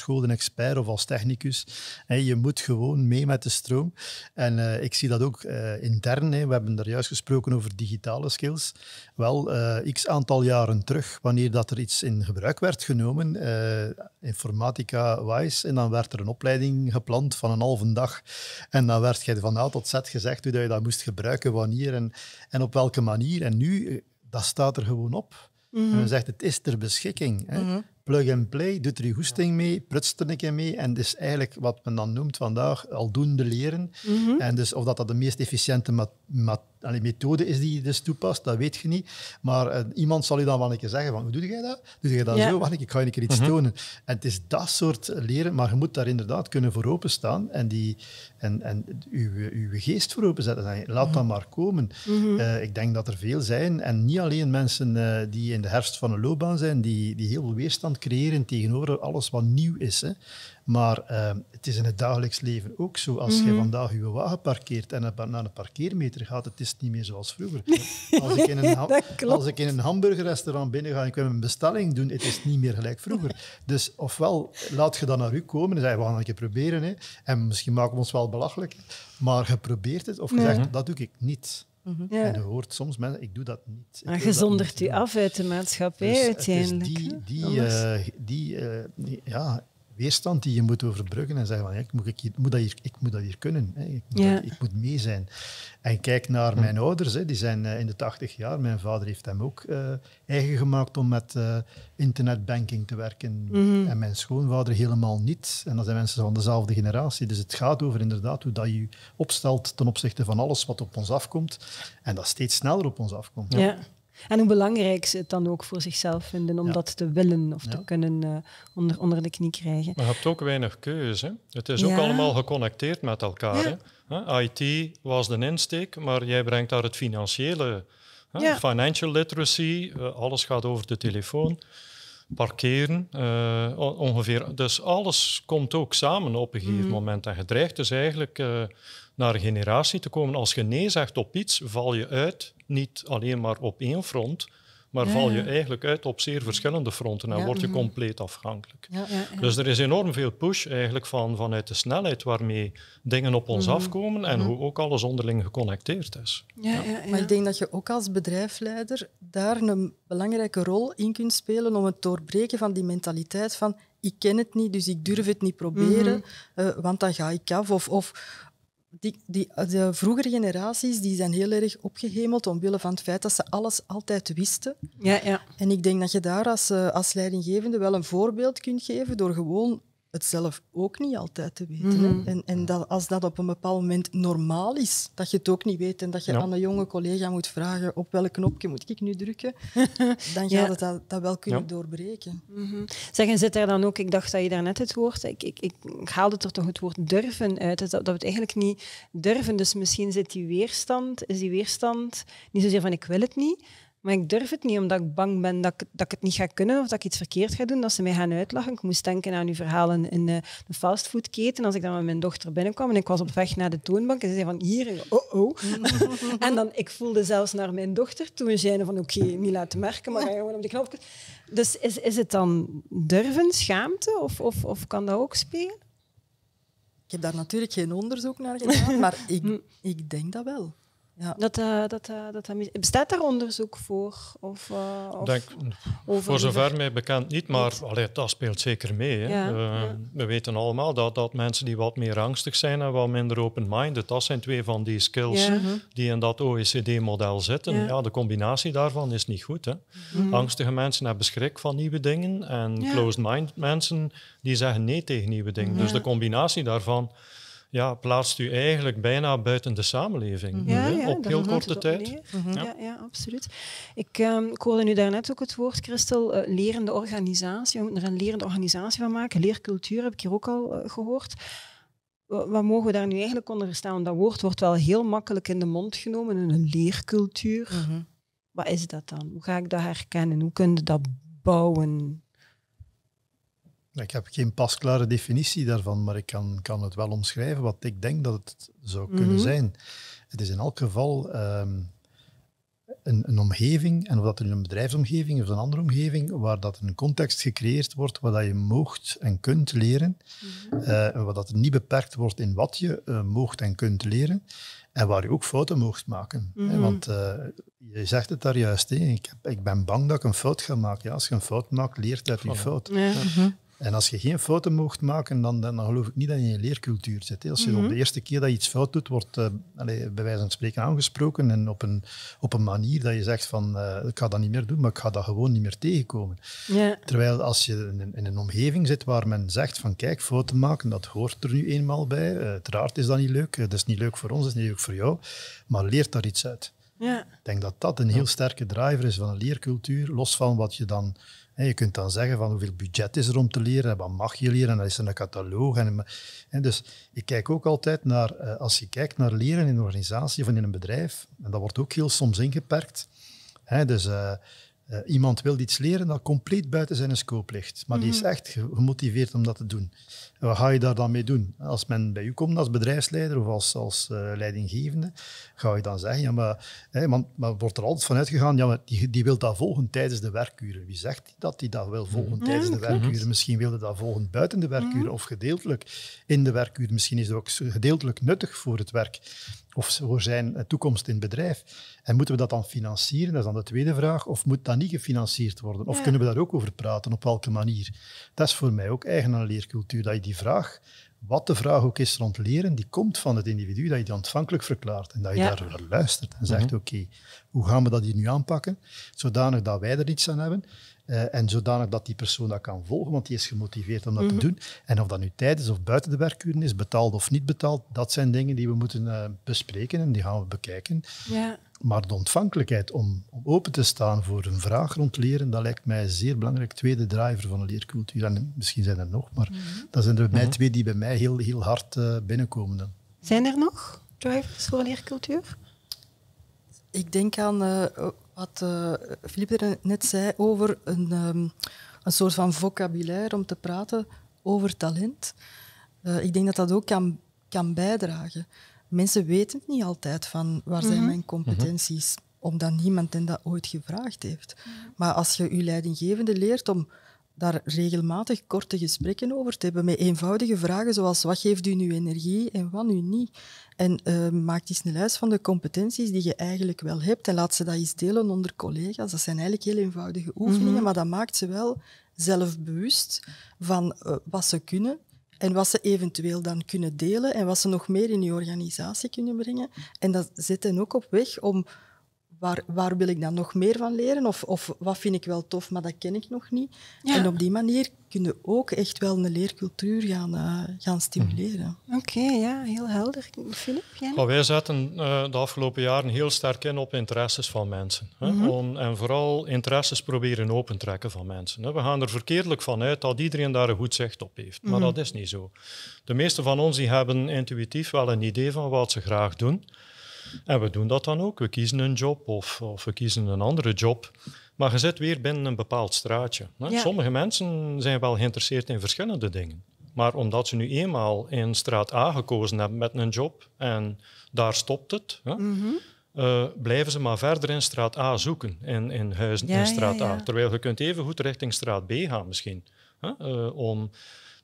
S2: uh, expert of als technicus, je moet gewoon mee met de stroom. En eh, ik zie dat ook intern. We hebben daar juist gesproken over digitale skills. Wel, x aantal jaren terug, wanneer dat er iets in gebruik werd genomen, informatica-wise, en dan werd er een opleiding gepland van een halve dag. En dan werd je van A tot Z gezegd hoe dat je dat moest gebruiken, wanneer en, en op welke manier. En nu, dat staat er gewoon op. Hij En mhm. zegt, het is ter beschikking. Hè? Mhm plug and play, doet er je goesting mee, prutst er een keer mee. En is dus eigenlijk wat men dan noemt vandaag aldoende leren. Mhm. En dus of dat, dat de meest efficiënte methode is die je dus toepast, dat weet je niet. Maar eh, iemand zal je dan wel een keer zeggen van, hoe doe jij dat? Doe jij dat zo? Wacht, ik ga je een keer iets mhm. tonen. En het is dat soort leren, maar je moet daar inderdaad kunnen voor openstaan en, die, en, en uw, uw geest voor openzetten. Laat dat maar komen. Mhm. Eh, ik denk dat er veel zijn, en niet alleen mensen eh, die in de herfst van een loopbaan zijn, die, die heel veel weerstand creëren tegenover alles wat nieuw is. Hè. Maar ehm, het is in het dagelijks leven ook zo. Als mm je vandaag je wagen parkeert en naar een parkeermeter gaat, het is niet meer zoals vroeger. als, ik in een als ik in een hamburgerrestaurant binnen ga en ik wil een bestelling doen, het is niet meer gelijk vroeger. Dus ofwel laat je dan naar u komen en zeg, we gaan het proberen. Hè. En misschien maken we ons wel belachelijk. Maar je probeert het of je zegt, mhm. dat doe ik niet. Mm -hmm. ja. En je hoort soms mensen, ik doe dat niet. Maar je zondert
S1: u af uit de maatschappij dus uiteindelijk. Het is die, die, uh,
S2: die uh, ja, weerstand die je moet overbruggen en zeggen van ik, moet, ik, moet dat hier, ik moet dat hier kunnen, hè. Ik, moet, ik, moet, mee zijn. En kijk naar hm. mijn ouders, hè. die zijn eh, in de 80 jaar, mijn vader heeft hem ook eh, eigen gemaakt om met eh, internetbanking te werken mhm. en mijn schoonvader helemaal niet. En dat zijn mensen van dezelfde generatie. Dus het gaat over inderdaad hoe dat je opstelt ten opzichte van alles wat op ons afkomt en dat steeds sneller op ons afkomt. Ja.
S1: En hoe belangrijk ze het dan ook voor zichzelf vinden om dat te willen of te kunnen eh, onder, onder de knie krijgen.
S2: Maar
S4: je hebt ook weinig keuze. Het is ook allemaal geconnecteerd met elkaar. Hè? IT was de insteek, maar jij brengt daar het financiële. Hè? Financial literacy, eh, alles gaat over de telefoon. Parkeren, eh, ongeveer. Dus alles komt ook samen op een gegeven mhm. moment. En gedreigd dus eigenlijk naar generatie te komen. Als je nee zegt op iets, val je uit, niet alleen maar op één front, maar val je eigenlijk uit op zeer verschillende fronten en word je mhm. compleet afhankelijk. Dus er is enorm veel push eigenlijk van, vanuit de snelheid waarmee dingen op ons mhm. afkomen en mhm. hoe ook alles onderling geconnecteerd
S3: is. Maar ik denk dat je ook als bedrijfsleider daar een belangrijke rol in kunt spelen om het doorbreken van die mentaliteit van ik ken het niet, dus ik durf het niet proberen, eh, want dan ga ik af. Of, of die, die, de vroegere generaties die zijn heel erg opgehemeld omwille van het feit dat ze alles altijd wisten. Ja, ja. En ik denk dat je daar als, eh, als leidinggevende wel een voorbeeld kunt geven door gewoon het zelf ook niet altijd te weten. Mhm. En, en dat, als dat op een bepaald moment normaal is, dat je het ook niet weet en dat je aan een jonge collega moet vragen op welk knopje moet ik nu drukken, dan gaat het dat, dat, wel kunnen doorbreken.
S1: Mm -hmm. Zeg, en zit er dan ook, ik dacht dat je daarnet het woord, ik, ik, ik haalde er toch het woord durven uit, dus dat, dat we het eigenlijk niet durven. Dus misschien zit die weerstand, is die weerstand niet zozeer van ik wil het niet, maar ik durf het niet, omdat ik bang ben dat ik, dat ik het niet ga kunnen of dat ik iets verkeerd ga doen, dat ze mij gaan uitlachen. Ik moest denken aan uw verhalen in de, eh, de fastfoodketen. Als ik dan met mijn dochter binnenkwam en ik was op weg naar de toonbank en ze zei van hier, oh-oh. en dan, ik voelde zelfs naar mijn dochter toen we zeiden van oké, niet laten merken, maar gewoon op die knop. Dus is, is het dan durven, schaamte of, of, of kan dat ook spelen? Ik heb daar natuurlijk geen onderzoek naar gedaan, maar ik, ik denk dat wel. Ja. Dat, eh, eh, dat, dat, bestaat daar onderzoek voor? Of, eh, of voor zover
S4: mij bekend niet, maar allee, dat speelt zeker mee. Hè. We weten allemaal dat, dat mensen die wat meer angstig zijn en wat minder open-minded, dat zijn twee van die skills mhm. die in dat OECD-model zitten. Ja. de combinatie daarvan is niet goed. Hè. Mhm. Angstige mensen hebben schrik van nieuwe dingen en closed-minded mensen die zeggen nee tegen nieuwe dingen. Mhm. Dus de combinatie daarvan ja, plaatst u eigenlijk bijna buiten de samenleving ja, op heel korte tijd. Mhm. ja.
S1: ja. absoluut. Ik, um, ik hoorde nu daarnet ook het woord, Christel, uh, lerende organisatie. We moeten er een lerende organisatie van maken. Leercultuur heb ik hier ook al eh, gehoord. Wat, mogen we daar nu eigenlijk onder verstaan? Dat woord wordt wel heel makkelijk in de mond genomen, een leercultuur. Mhm. Wat is dat dan? Hoe ga ik dat herkennen? Hoe kun je dat bouwen?
S2: Ik heb geen pasklare definitie daarvan, maar ik kan, kan het wel omschrijven wat ik denk dat het zou kunnen mhm. zijn. Het is in elk geval ehm, een, een, omgeving, en of dat in een bedrijfsomgeving of een andere omgeving, waar dat een context gecreëerd wordt waar dat je moogt en kunt leren, mm eh, waar dat niet beperkt wordt in wat je uh, moogt en kunt leren, en waar je ook fouten moogt maken. Mhm. want eh, je zegt het daar juist, hè, ik, ik, ben bang dat ik een fout ga maken. Ja, als je een fout maakt, leert dat die fout. Mm en als je geen fouten mocht maken, dan, dan geloof ik niet dat je in je leercultuur zit. Als je mhm. op de eerste keer dat je iets fout doet, wordt eh, bij wijze van spreken aangesproken en op een, op een manier dat je zegt van eh, ik ga dat niet meer doen, maar ik ga dat gewoon niet meer tegenkomen. Terwijl als je in, een omgeving zit waar men zegt van kijk, fouten maken, dat hoort er nu eenmaal bij. Uh, uiteraard is dat niet leuk, dat is niet leuk voor ons, dat is niet leuk voor jou, maar leert daar iets uit. Ik denk dat dat een heel sterke driver is van een leercultuur, los van wat je dan je kunt dan zeggen van hoeveel budget is er om te leren wat mag je leren en dan is er een catalogus. En, dus ik kijk ook altijd naar, eh, als je kijkt naar leren in een organisatie of in een bedrijf, en dat wordt ook heel soms ingeperkt. Hè, dus eh, eh, iemand wil iets leren dat compleet buiten zijn scope ligt, maar die is mhm. echt gemotiveerd om dat te doen. Wat ga je daar dan mee doen? Als men bij u komt als bedrijfsleider of als, als eh, leidinggevende, ga je dan zeggen, ja, maar, hè, maar wordt er altijd van uitgegaan, ja, maar die, die wil dat volgen tijdens de werkuren. Wie zegt dat die dat wil volgen mm-hmm. tijdens de werkuren? Misschien wilde dat volgen buiten de werkuren mm-hmm. of gedeeltelijk in de werkuren. Misschien is dat ook gedeeltelijk nuttig voor het werk of voor zijn eh, toekomst in het bedrijf. En moeten we dat dan financieren? Dat is dan de tweede vraag. Of moet dat niet gefinancierd worden? Of kunnen we daar ook over praten? Op welke manier? Dat is voor mij ook eigen aan leercultuur. Dat die vraag, wat de vraag ook is rond leren, die komt van het individu dat je die ontvankelijk verklaart en dat je ja. daar naar luistert en zegt, mhm. oké, hoe gaan we dat hier nu aanpakken, zodanig dat wij er iets aan hebben eh, en zodanig dat die persoon dat kan volgen, want die is gemotiveerd om dat te mhm. doen. En of dat nu tijdens of buiten de werkuren is, betaald of niet betaald, dat zijn dingen die we moeten eh, bespreken en die gaan we bekijken. Ja maar de ontvankelijkheid om, om, open te staan voor een vraag rond leren, dat lijkt mij zeer belangrijk. Tweede driver van een leercultuur. En misschien zijn er nog, maar mhm. dat zijn er bij mhm. twee die bij mij heel, heel hard eh, binnenkomen.
S1: Zijn er nog drivers voor leercultuur?
S3: Ik denk aan eh, wat uh, Philippe net zei over een, ehm, een soort van vocabulaire om te praten over talent. ik denk dat dat ook kan, kan bijdragen mensen weten het niet altijd van waar mm -hmm. zijn mhm. mijn competenties, mhm. omdat niemand hen dat ooit gevraagd heeft. Maar als je je leidinggevende leert om daar regelmatig korte gesprekken over te hebben met eenvoudige vragen zoals wat geeft u nu energie en wat nu niet. En uh, maak eens een lijst van de competenties die je eigenlijk wel hebt en laat ze dat eens delen onder collega's. Dat zijn eigenlijk heel eenvoudige oefeningen, mhm. maar dat maakt ze wel zelfbewust van eh, wat ze kunnen en wat ze eventueel dan kunnen delen en wat ze nog meer in die organisatie kunnen brengen. En dat zet hen ook op weg om waar, waar wil ik dan nog meer van leren? Of, of wat vind ik wel tof, maar dat ken ik nog niet? En op die manier kunnen we ook echt wel een leercultuur gaan, eh, gaan
S1: stimuleren. Mhm. Oké, ja, heel helder. Filip,
S4: wij zetten eh, de afgelopen jaren heel sterk in op interesses van mensen. Hè? Mhm. Om, en vooral interesses proberen open te trekken van mensen. Hè? We gaan er verkeerdelijk van uit dat iedereen daar een goed zicht op heeft. Maar mhm. dat is niet zo. De meeste van ons die hebben intuïtief wel een idee van wat ze graag doen. En we doen dat dan ook. We kiezen een job of, of we kiezen een andere job. Maar je zit weer binnen een bepaald straatje. Sommige mensen zijn wel geïnteresseerd in verschillende dingen. Maar omdat ze nu eenmaal in straat A gekozen hebben met een job en daar stopt het, hè, mhm. eh, blijven ze maar verder in straat A zoeken, in, in huis in straat A. Terwijl je kunt even goed richting straat B gaan misschien. Hè, eh, om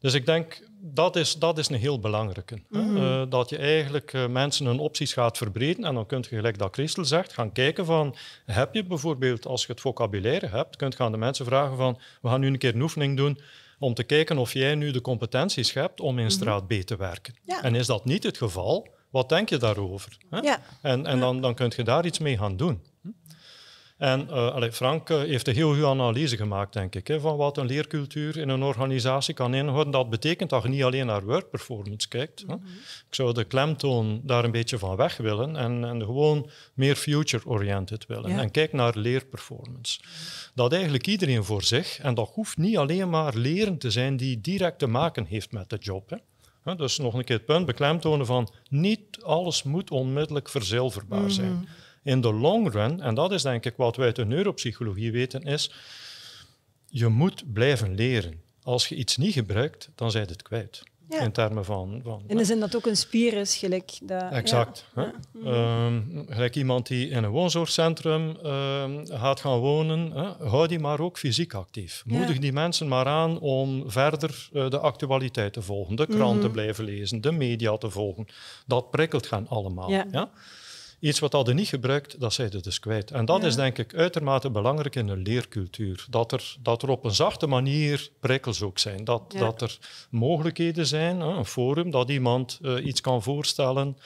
S4: dus ik denk dat is, dat is een heel belangrijke. Mhm. Eh, dat je eigenlijk eh, mensen hun opties gaat verbreden. En dan kun je, gelijk dat Christel zegt, gaan kijken van... Heb je bijvoorbeeld, als je het vocabulaire hebt, kunt gaan de mensen vragen van... We gaan nu een keer een oefening doen om te kijken of jij nu de competenties hebt om in mhm. straat B te werken. En is dat niet het geval, wat denk je daarover? Hè? En, en dan, dan kun je daar iets mee gaan doen. Mhm. En eh, allez, Frank eh, heeft een heel goede analyse gemaakt, denk ik, hè, van wat een leercultuur in een organisatie kan inhouden. Dat betekent dat je niet alleen naar wordperformance kijkt. Hè. Mhm. Ik zou de klemtoon daar een beetje van weg willen en, en gewoon meer future-oriented willen. En kijk naar leerperformance. Dat eigenlijk iedereen voor zich, en dat hoeft niet alleen maar leren te zijn die direct te maken heeft met de job. Hè. dus nog een keer het punt beklemtonen van niet alles moet onmiddellijk verzilverbaar mhm. zijn in de long run, en dat is denk ik wat wij uit de neuropsychologie weten, is je moet blijven leren. Als je iets niet gebruikt, dan je het kwijt. In termen van... van in
S1: de zin dat ook een spier is, gelijk... Dat, exact.
S4: Ehm, gelijk iemand die in een woonzorgcentrum ehm, gaat gaan wonen, hè? hou die maar ook fysiek actief. Moedig die mensen maar aan om verder eh, de actualiteit te volgen, de kranten mm blijven lezen, de media te volgen. Dat prikkelt gaan allemaal. Ja? Iets wat hadden niet gebruikt, dat zij dus kwijt. En dat is denk ik uitermate belangrijk in een leercultuur. Dat er, dat er op een zachte manier prikkels ook zijn. Dat, dat er mogelijkheden zijn, een forum, dat iemand eh, iets kan voorstellen.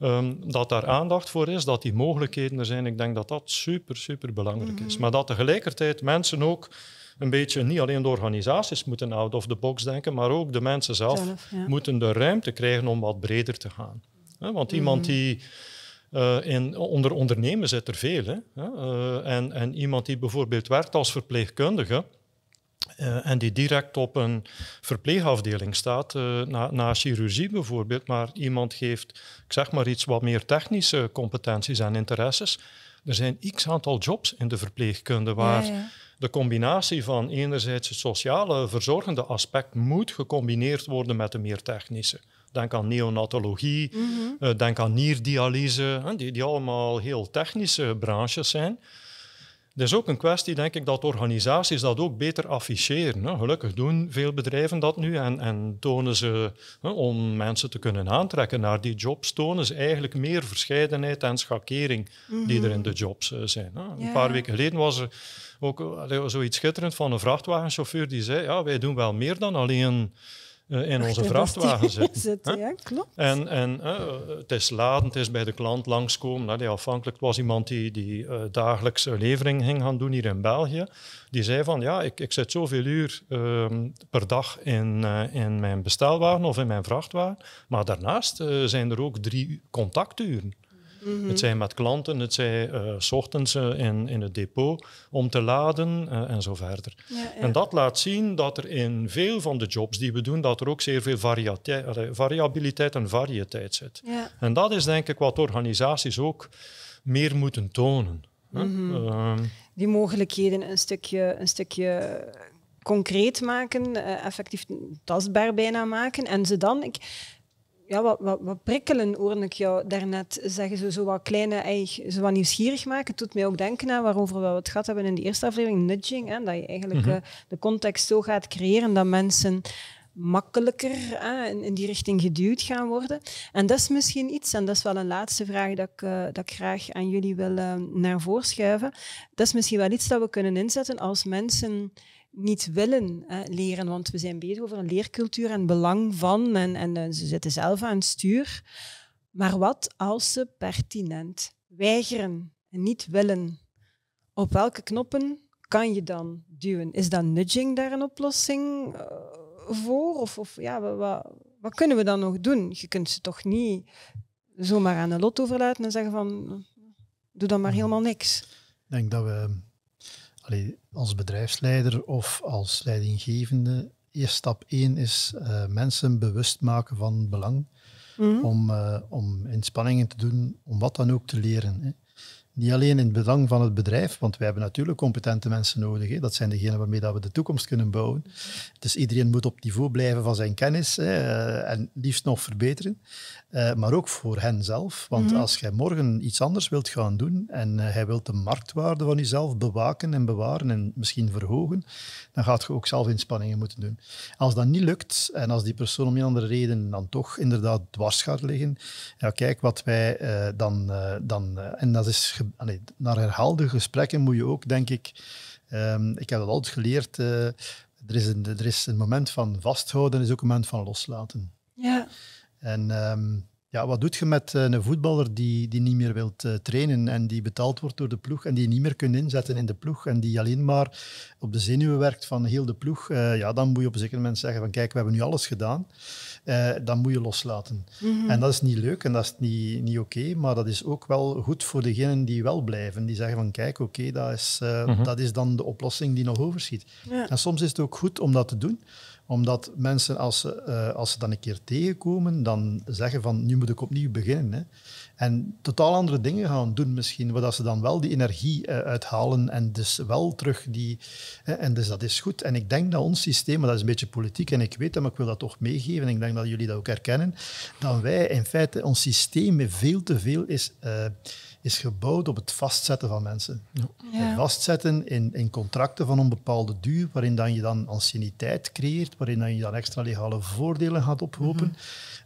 S4: Ehm, dat daar aandacht voor is, dat die mogelijkheden er zijn. Ik denk dat dat super, super belangrijk is. Mhm. Maar dat tegelijkertijd mensen ook een beetje, niet alleen de organisaties moeten out of the box denken, maar ook de mensen zelf, moeten de ruimte krijgen om wat breder te gaan. want mhm. iemand die uh, eh, in, onder ondernemers zit er veel. Hè? Eh, en, en, iemand die bijvoorbeeld werkt als verpleegkundige eh, en die direct op een verpleegafdeling staat, na, na, chirurgie bijvoorbeeld, maar iemand geeft, ik zeg maar iets, wat meer technische competenties en interesses. Er zijn x aantal jobs in de verpleegkunde waar de combinatie van enerzijds het sociale verzorgende aspect moet gecombineerd worden met de meer technische. Denk aan neonatologie, mhm. eh, denk aan nierdialyse, die, die allemaal heel technische branches zijn. Het is ook een kwestie, denk ik, dat organisaties dat ook beter afficheren. Hè. Gelukkig doen veel bedrijven dat nu en, en tonen ze, hè, om mensen te kunnen aantrekken naar die jobs, tonen ze eigenlijk meer verscheidenheid en schakering die er in mhm. de jobs eh, zijn. Hè. Een paar weken geleden was er ook eh, zoiets schitterend van een vrachtwagenchauffeur die zei, ja, wij doen wel meer dan alleen eh, in onze vrachtwagen zitten. Ja, klopt. En, en eh, het is laden, het is bij de klant langskomen. Nou, die afhankelijk was iemand die, die uh, dagelijks levering ging gaan doen hier in België. Die zei van, ja, ik, ik zit zoveel uur ehm, per dag in, in mijn bestelwagen of in mijn vrachtwagen. Maar daarnaast zijn er ook drie contacturen. Mhm. Het zij met klanten, het zij uh, eh, s ochtends eh, in, in het depot om te laden eh, en zo verder. En dat laat zien dat er in veel van de jobs die we doen, dat er ook zeer veel variabiliteit en variëteit zit. En dat is denk ik wat organisaties ook meer moeten tonen. Mhm. Ehm,
S1: die mogelijkheden een stukje, een stukje concreet maken, effectief tastbaar bijna maken. En ze dan, ik, ja, wat, wat, prikkelen hoorde ik jou daarnet zeggen. Zo, zo wat kleine, eigenlijk, zo wat nieuwsgierig maken. Het doet mij ook denken aan waarover we het gehad hebben in de eerste aflevering, nudging. Hè, dat je eigenlijk mhm. eh, de context zo gaat creëren dat mensen makkelijker in, die richting geduwd gaan worden. En dat is misschien iets, en dat is wel een laatste vraag dat ik, eh, dat graag aan jullie wil eh, naar voren schuiven. Dat is misschien wel iets dat we kunnen inzetten als mensen niet willen leren, want we zijn bezig over een leercultuur en belang van, en, en, ze zitten zelf aan het stuur. Maar wat als ze pertinent weigeren en niet willen? Op welke knoppen kan je dan duwen? Is dan nudging daar een oplossing eh, voor? Of, of ja, wat, wat, wat kunnen we dan nog doen? Je kunt ze toch niet zomaar aan de lot overlaten en zeggen van doe dan maar helemaal niks. Ik
S2: denk dat we als bedrijfsleider of als leidinggevende, eerst stap één is eh, mensen bewust maken van belang. Mhm. om, eh, om inspanningen te doen, om wat dan ook te leren. Hè. Niet alleen in het belang van het bedrijf, want wij hebben natuurlijk competente mensen nodig. Hè. Dat zijn degenen waarmee dat we de toekomst kunnen bouwen. Dus iedereen moet op niveau blijven van zijn kennis hè, eh, en liefst nog verbeteren. Eh, maar ook voor hen zelf. Want mhm. als jij morgen iets anders wilt gaan doen en hij eh, wilt de marktwaarde van jezelf bewaken en bewaren en misschien verhogen, dan gaat je ook zelf inspanningen moeten doen. Als dat niet lukt en als die persoon om een andere reden dan toch inderdaad dwars gaat liggen, ja, kijk wat wij dan, dan en dat is gebeurd allee, naar herhaalde gesprekken moet je ook, denk ik, ehm, ik heb dat altijd geleerd, eh, er, is een, er is een moment van vasthouden, er is ook een moment van loslaten. Ja. En ehm, ja, wat doet je met eh, een voetballer die, die niet meer wilt eh, trainen en die betaald wordt door de ploeg en die niet meer kunt inzetten in de ploeg en die alleen maar op de zenuwen werkt van heel de ploeg? ja, dan moet je op een zeker moment zeggen van kijk, we hebben nu alles gedaan. Eh, dan moet je loslaten. Mhm. En dat is niet leuk en dat is niet, niet oké, maar dat is ook wel goed voor degenen die wel blijven. Die zeggen van kijk, oké, dat, is, eh, mhm. dat is dan de oplossing die nog overschiet. En soms is het ook goed om dat te doen omdat mensen, als ze, eh, als ze dan een keer tegenkomen, dan zeggen van nu moet ik opnieuw beginnen. Hè. En totaal andere dingen gaan doen misschien, waar ze dan wel die energie eh, uithalen en dus wel terug die... en dus dat is goed. En ik denk dat ons systeem, dat is een beetje politiek en ik weet dat, maar ik wil dat toch meegeven en ik denk dat jullie dat ook herkennen, dat wij in feite, ons systeem veel te veel is... Eh, is gebouwd op het vastzetten van mensen. Ja. Vastzetten in, in contracten van onbepaalde duur, waarin dan je dan anciëniteit creëert, waarin dan je dan extra legale voordelen gaat ophopen, mhm.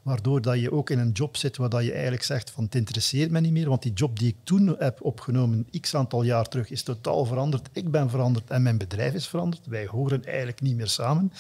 S2: waardoor dat je ook in een job zit waar dat je eigenlijk zegt van het interesseert me niet meer, want die job die ik toen heb opgenomen, x aantal jaar terug, is totaal veranderd. Ik ben veranderd en mijn bedrijf is veranderd. Wij horen eigenlijk niet meer samen.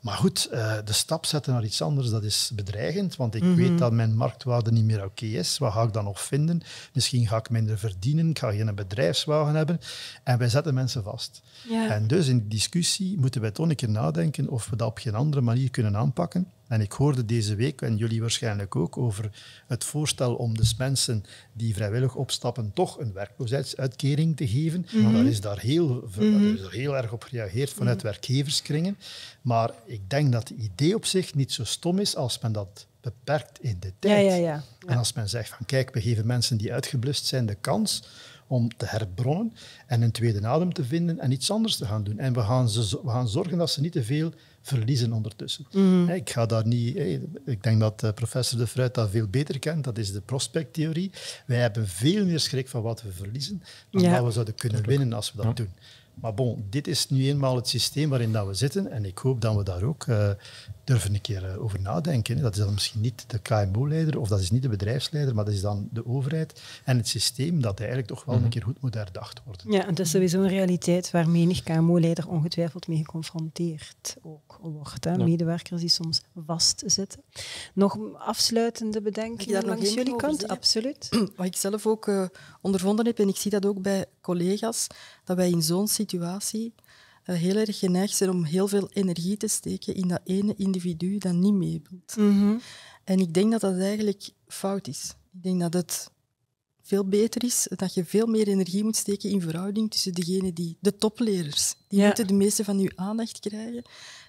S2: Maar goed, eh, de stap zetten naar iets anders, dat is bedreigend, want ik mhm. weet dat mijn marktwaarde niet meer oké is. Wat ga ik dan nog vinden? Misschien ga ik minder verdienen, ik ga geen bedrijfswagen hebben. En wij zetten mensen vast. Ja. En dus in die discussie moeten wij toch een keer nadenken of we dat op geen andere manier kunnen aanpakken. En ik hoorde deze week, en jullie waarschijnlijk ook, over het voorstel om dus mensen die vrijwillig opstappen toch een werkloosheidsuitkering te geven. Mm Daar is daar heel, mhm. heel erg op gereageerd vanuit mhm. werkgeverskringen. Maar ik denk dat het idee op zich niet zo stom is als men dat beperkt in de tijd. Ja, ja, ja. En als men zegt van kijk, we geven mensen die uitgeblust zijn de kans om te herbronnen en een tweede adem te vinden en iets anders te gaan doen. En we gaan, ze, we gaan zorgen dat ze niet te veel verliezen ondertussen. Mhm. Ik ga daar niet... Ik denk dat eh, professor De Fruit dat veel beter kent. Dat is de prospecttheorie. Wij hebben veel meer schrik van wat we verliezen dan wat we zouden kunnen winnen als we dat doen. Maar bon, dit is nu eenmaal het systeem waarin dat we zitten en ik hoop dat we daar ook eh, durven een keer eh, over nadenken. Dat is dan misschien niet de KMO-leider of dat is niet de bedrijfsleider, maar dat is dan de overheid en het systeem dat eigenlijk toch wel een mhm. keer goed moet herdacht worden.
S1: Ja, dat is sowieso een realiteit waar menig KMO-leider ongetwijfeld mee geconfronteerd ook wordt. Medewerkers die soms vastzitten. Nog afsluitende bedenkingen langs jullie kant?
S3: Absoluut. Wat ik zelf ook eh, ondervonden heb, en ik zie dat ook bij collega's, dat wij in zo'n situatie eh, heel erg geneigd zijn om heel veel energie te steken in dat ene individu dat niet mee mhm. En ik denk dat dat eigenlijk fout is. Ik denk dat het veel beter is dat je veel meer energie moet steken in verhouding tussen degene die, de toplerers, die moeten de meeste van je aandacht krijgen.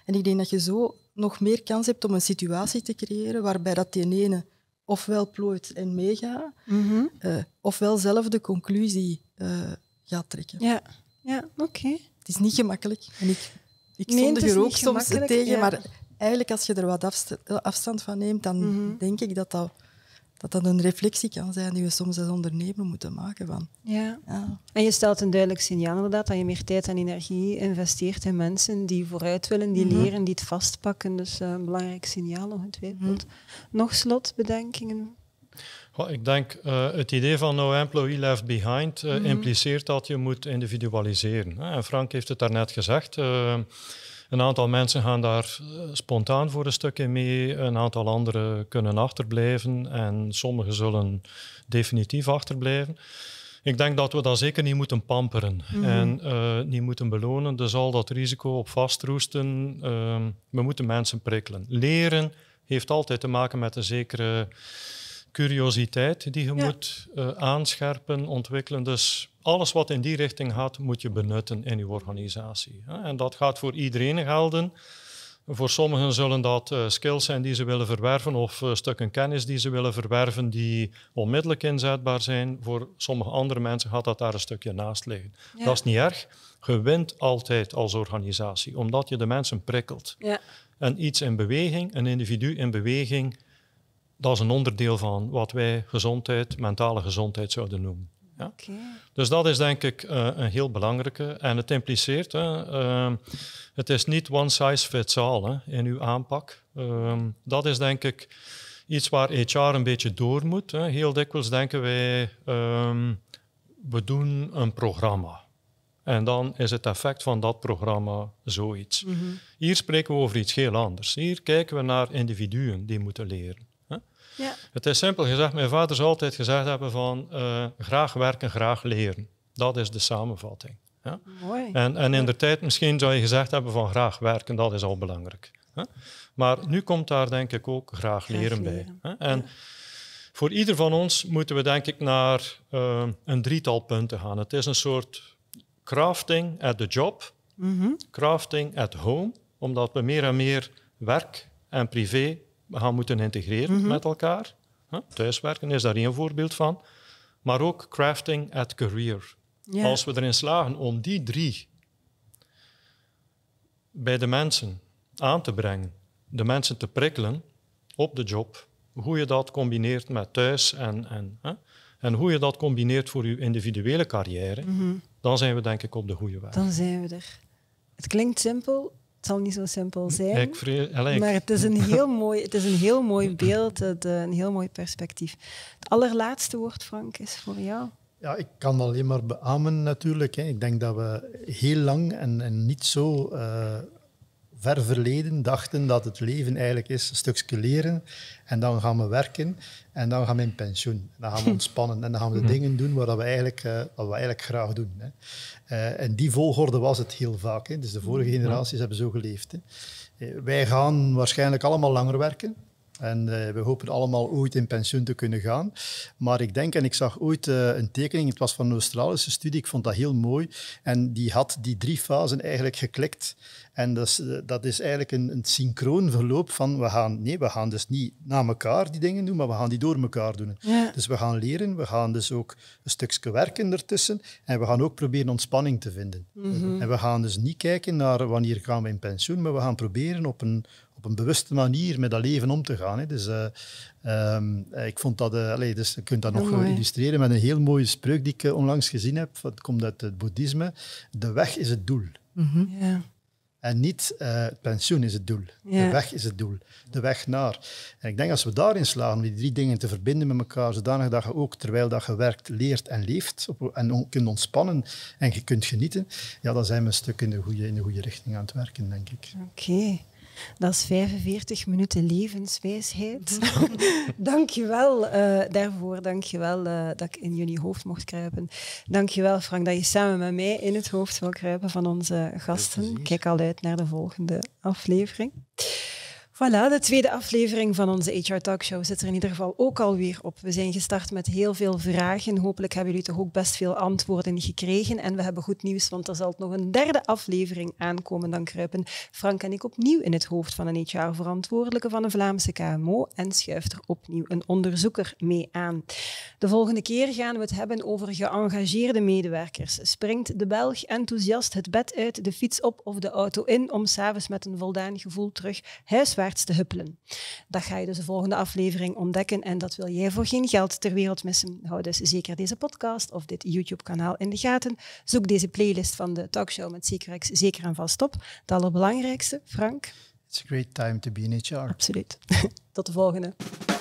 S3: En ik denk dat je zo nog meer kans hebt om een situatie te creëren waarbij dat die ene ofwel plooit en meegaat, mm -hmm. ofwel zelf de conclusie eh, gaat trekken. Ja,
S1: ja oké.
S3: Het is niet gemakkelijk. En ik, ik nee, stond er ook soms tegen, maar eigenlijk als je er wat afstand van neemt, dan mhm. denk ik dat dat, dat dat een reflectie kan zijn die we soms als ondernemer moeten maken. Van.
S1: Ja. En je stelt een duidelijk signaal inderdaad, dat je meer tijd en energie investeert in mensen die vooruit willen, die mhm. leren, die het vastpakken. Dus eh, een belangrijk signaal nog een tweede wereldbeeld. Mm -hmm. Nog slotbedenkingen?
S4: ik denk eh, het idee van no employee left behind eh, mhm. impliceert dat je moet individualiseren. En Frank heeft het daarnet gezegd. Eh, een aantal mensen gaan daar spontaan voor een stukje mee, een aantal anderen kunnen achterblijven en sommigen zullen definitief achterblijven. Ik denk dat we dat zeker niet moeten pamperen mhm. en niet moeten belonen. Dus al dat risico op vastroesten, we moeten mensen prikkelen. Leren heeft altijd te maken met een zekere curiositeit die je moet eh, aanscherpen, ontwikkelen. Dus alles wat in die richting gaat, moet je benutten in je organisatie. En dat gaat voor iedereen gelden. Voor sommigen zullen dat eh, skills zijn die ze willen verwerven of eh, stukken kennis die ze willen verwerven die onmiddellijk inzetbaar zijn. Voor sommige andere mensen gaat dat daar een stukje naast liggen. Dat is niet erg. Je wint altijd als organisatie, omdat je de mensen prikkelt. Ja. En iets in beweging, een individu in beweging, dat is een onderdeel van wat wij gezondheid, mentale gezondheid zouden noemen. Ja? Dus dat is denk ik eh, een heel belangrijke. En het impliceert, hè, ehm, het is niet one size fits all hè, in uw aanpak. Ehm, dat is denk ik iets waar HR een beetje door moet. Hè. Heel dikwijls denken wij, ehm, we doen een programma. En dan is het effect van dat programma zoiets. Mhm. Hier spreken we over iets heel anders. Hier kijken we naar individuen die moeten leren. Ja. Het is simpel gezegd, mijn vader zal altijd gezegd hebben van eh, graag werken, graag leren. Dat is de samenvatting. Ja? Mooi. En, en in de tijd misschien zou je gezegd hebben van graag werken, dat is al belangrijk. Hè? Maar nu komt daar denk ik ook graag leren, bij. Hè? En voor ieder van ons moeten we denk ik naar eh, een drietal punten gaan. Het is een soort crafting at the job, mhm. crafting at home, omdat we meer en meer werk en privé gaan moeten integreren mhm. met elkaar. Thuiswerken is daar één voorbeeld van. Maar ook crafting at career. Als we erin slagen om die drie bij de mensen aan te brengen, de mensen te prikkelen op de job, hoe je dat combineert met thuis en, en, hè, en hoe je dat combineert voor je individuele carrière, mhm. dan zijn we denk ik op de goede weg. Dan
S1: zijn we er. Het klinkt simpel, het zal niet zo simpel zijn. maar het is, een heel mooi, het is een heel mooi beeld, het, eh, een heel mooi perspectief. Het allerlaatste woord, Frank, is voor jou. Ja,
S2: ik kan alleen maar beamen natuurlijk. Hè. Ik denk dat we heel lang en, en niet zo eh, ver verleden dachten dat het leven eigenlijk is een stukje leren en dan gaan we werken en dan gaan we in pensioen. Dan gaan we ontspannen en dan gaan we de mhm. dingen doen waar we eigenlijk, eh, wat we eigenlijk graag doen. Hè. Eh, en die volgorde was het heel vaak. Hè. Dus de vorige mhm. generaties hebben zo geleefd. Hè. Eh, wij gaan waarschijnlijk allemaal langer werken. En eh, we hopen allemaal ooit in pensioen te kunnen gaan. Maar ik denk, en ik zag ooit eh, een tekening, het was van een Australische studie, ik vond dat heel mooi. En die had die drie fasen eigenlijk geklikt. En dat is, eh, dat is eigenlijk een, een synchroon verloop van, we gaan, nee, we gaan dus niet na elkaar die dingen doen, maar we gaan die door elkaar doen. Dus we gaan leren, we gaan dus ook een stukje werken ertussen. En we gaan ook proberen ontspanning te vinden. Mhm. En we gaan dus niet kijken naar wanneer gaan we in pensioen, maar we gaan proberen op een een bewuste manier met dat leven om te gaan. Hè. Dus eh, ehm, ik vond dat, eh, allez, dus je kunt dat nog illustreren met een heel mooie spreuk die ik eh, onlangs gezien heb. dat komt uit het boeddhisme. De weg is het doel. Mhm. En niet het pensioen is het doel. De weg is het doel. De weg naar. En ik denk als we daarin slagen om die drie dingen te verbinden met elkaar, zodanig dat je ook terwijl dat je werkt, leert en leeft op, en on, kunt ontspannen en je kunt genieten, ja, dan zijn we een stuk in de goede, in de goede richting aan het werken, denk ik.
S1: Oké. Dat is 45 minuten levenswijsheid. dankjewel uh, daarvoor. Dankjewel uh, dat ik in jullie hoofd mocht kruipen. Dankjewel Frank dat je samen met mij in het hoofd wil kruipen van onze gasten. Kijk al uit naar de volgende aflevering. Voilà, de tweede aflevering van onze HR Talkshow zit er in ieder geval ook alweer op. We zijn gestart met heel veel vragen. Hopelijk hebben jullie toch ook best veel antwoorden gekregen. En we hebben goed nieuws, want er zal nog een derde aflevering aankomen. Dan kruipen Frank en ik opnieuw in het hoofd van een HR-verantwoordelijke van een Vlaamse KMO en schuift er opnieuw een onderzoeker mee aan. De volgende keer gaan we het hebben over geëngageerde medewerkers. Springt de Belg enthousiast het bed uit, de fiets op of de auto in om s'avonds met een voldaan gevoel terug huiswaarts te huppelen. Dat ga je dus de volgende aflevering ontdekken en dat wil jij voor geen geld ter wereld missen. Hou dus zeker deze podcast of dit YouTube-kanaal in de gaten. Zoek deze playlist van de talkshow met Secrex zeker en vast op. Het allerbelangrijkste, Frank. It's a
S2: great time to be
S1: in HR. Absoluut. Tot de volgende.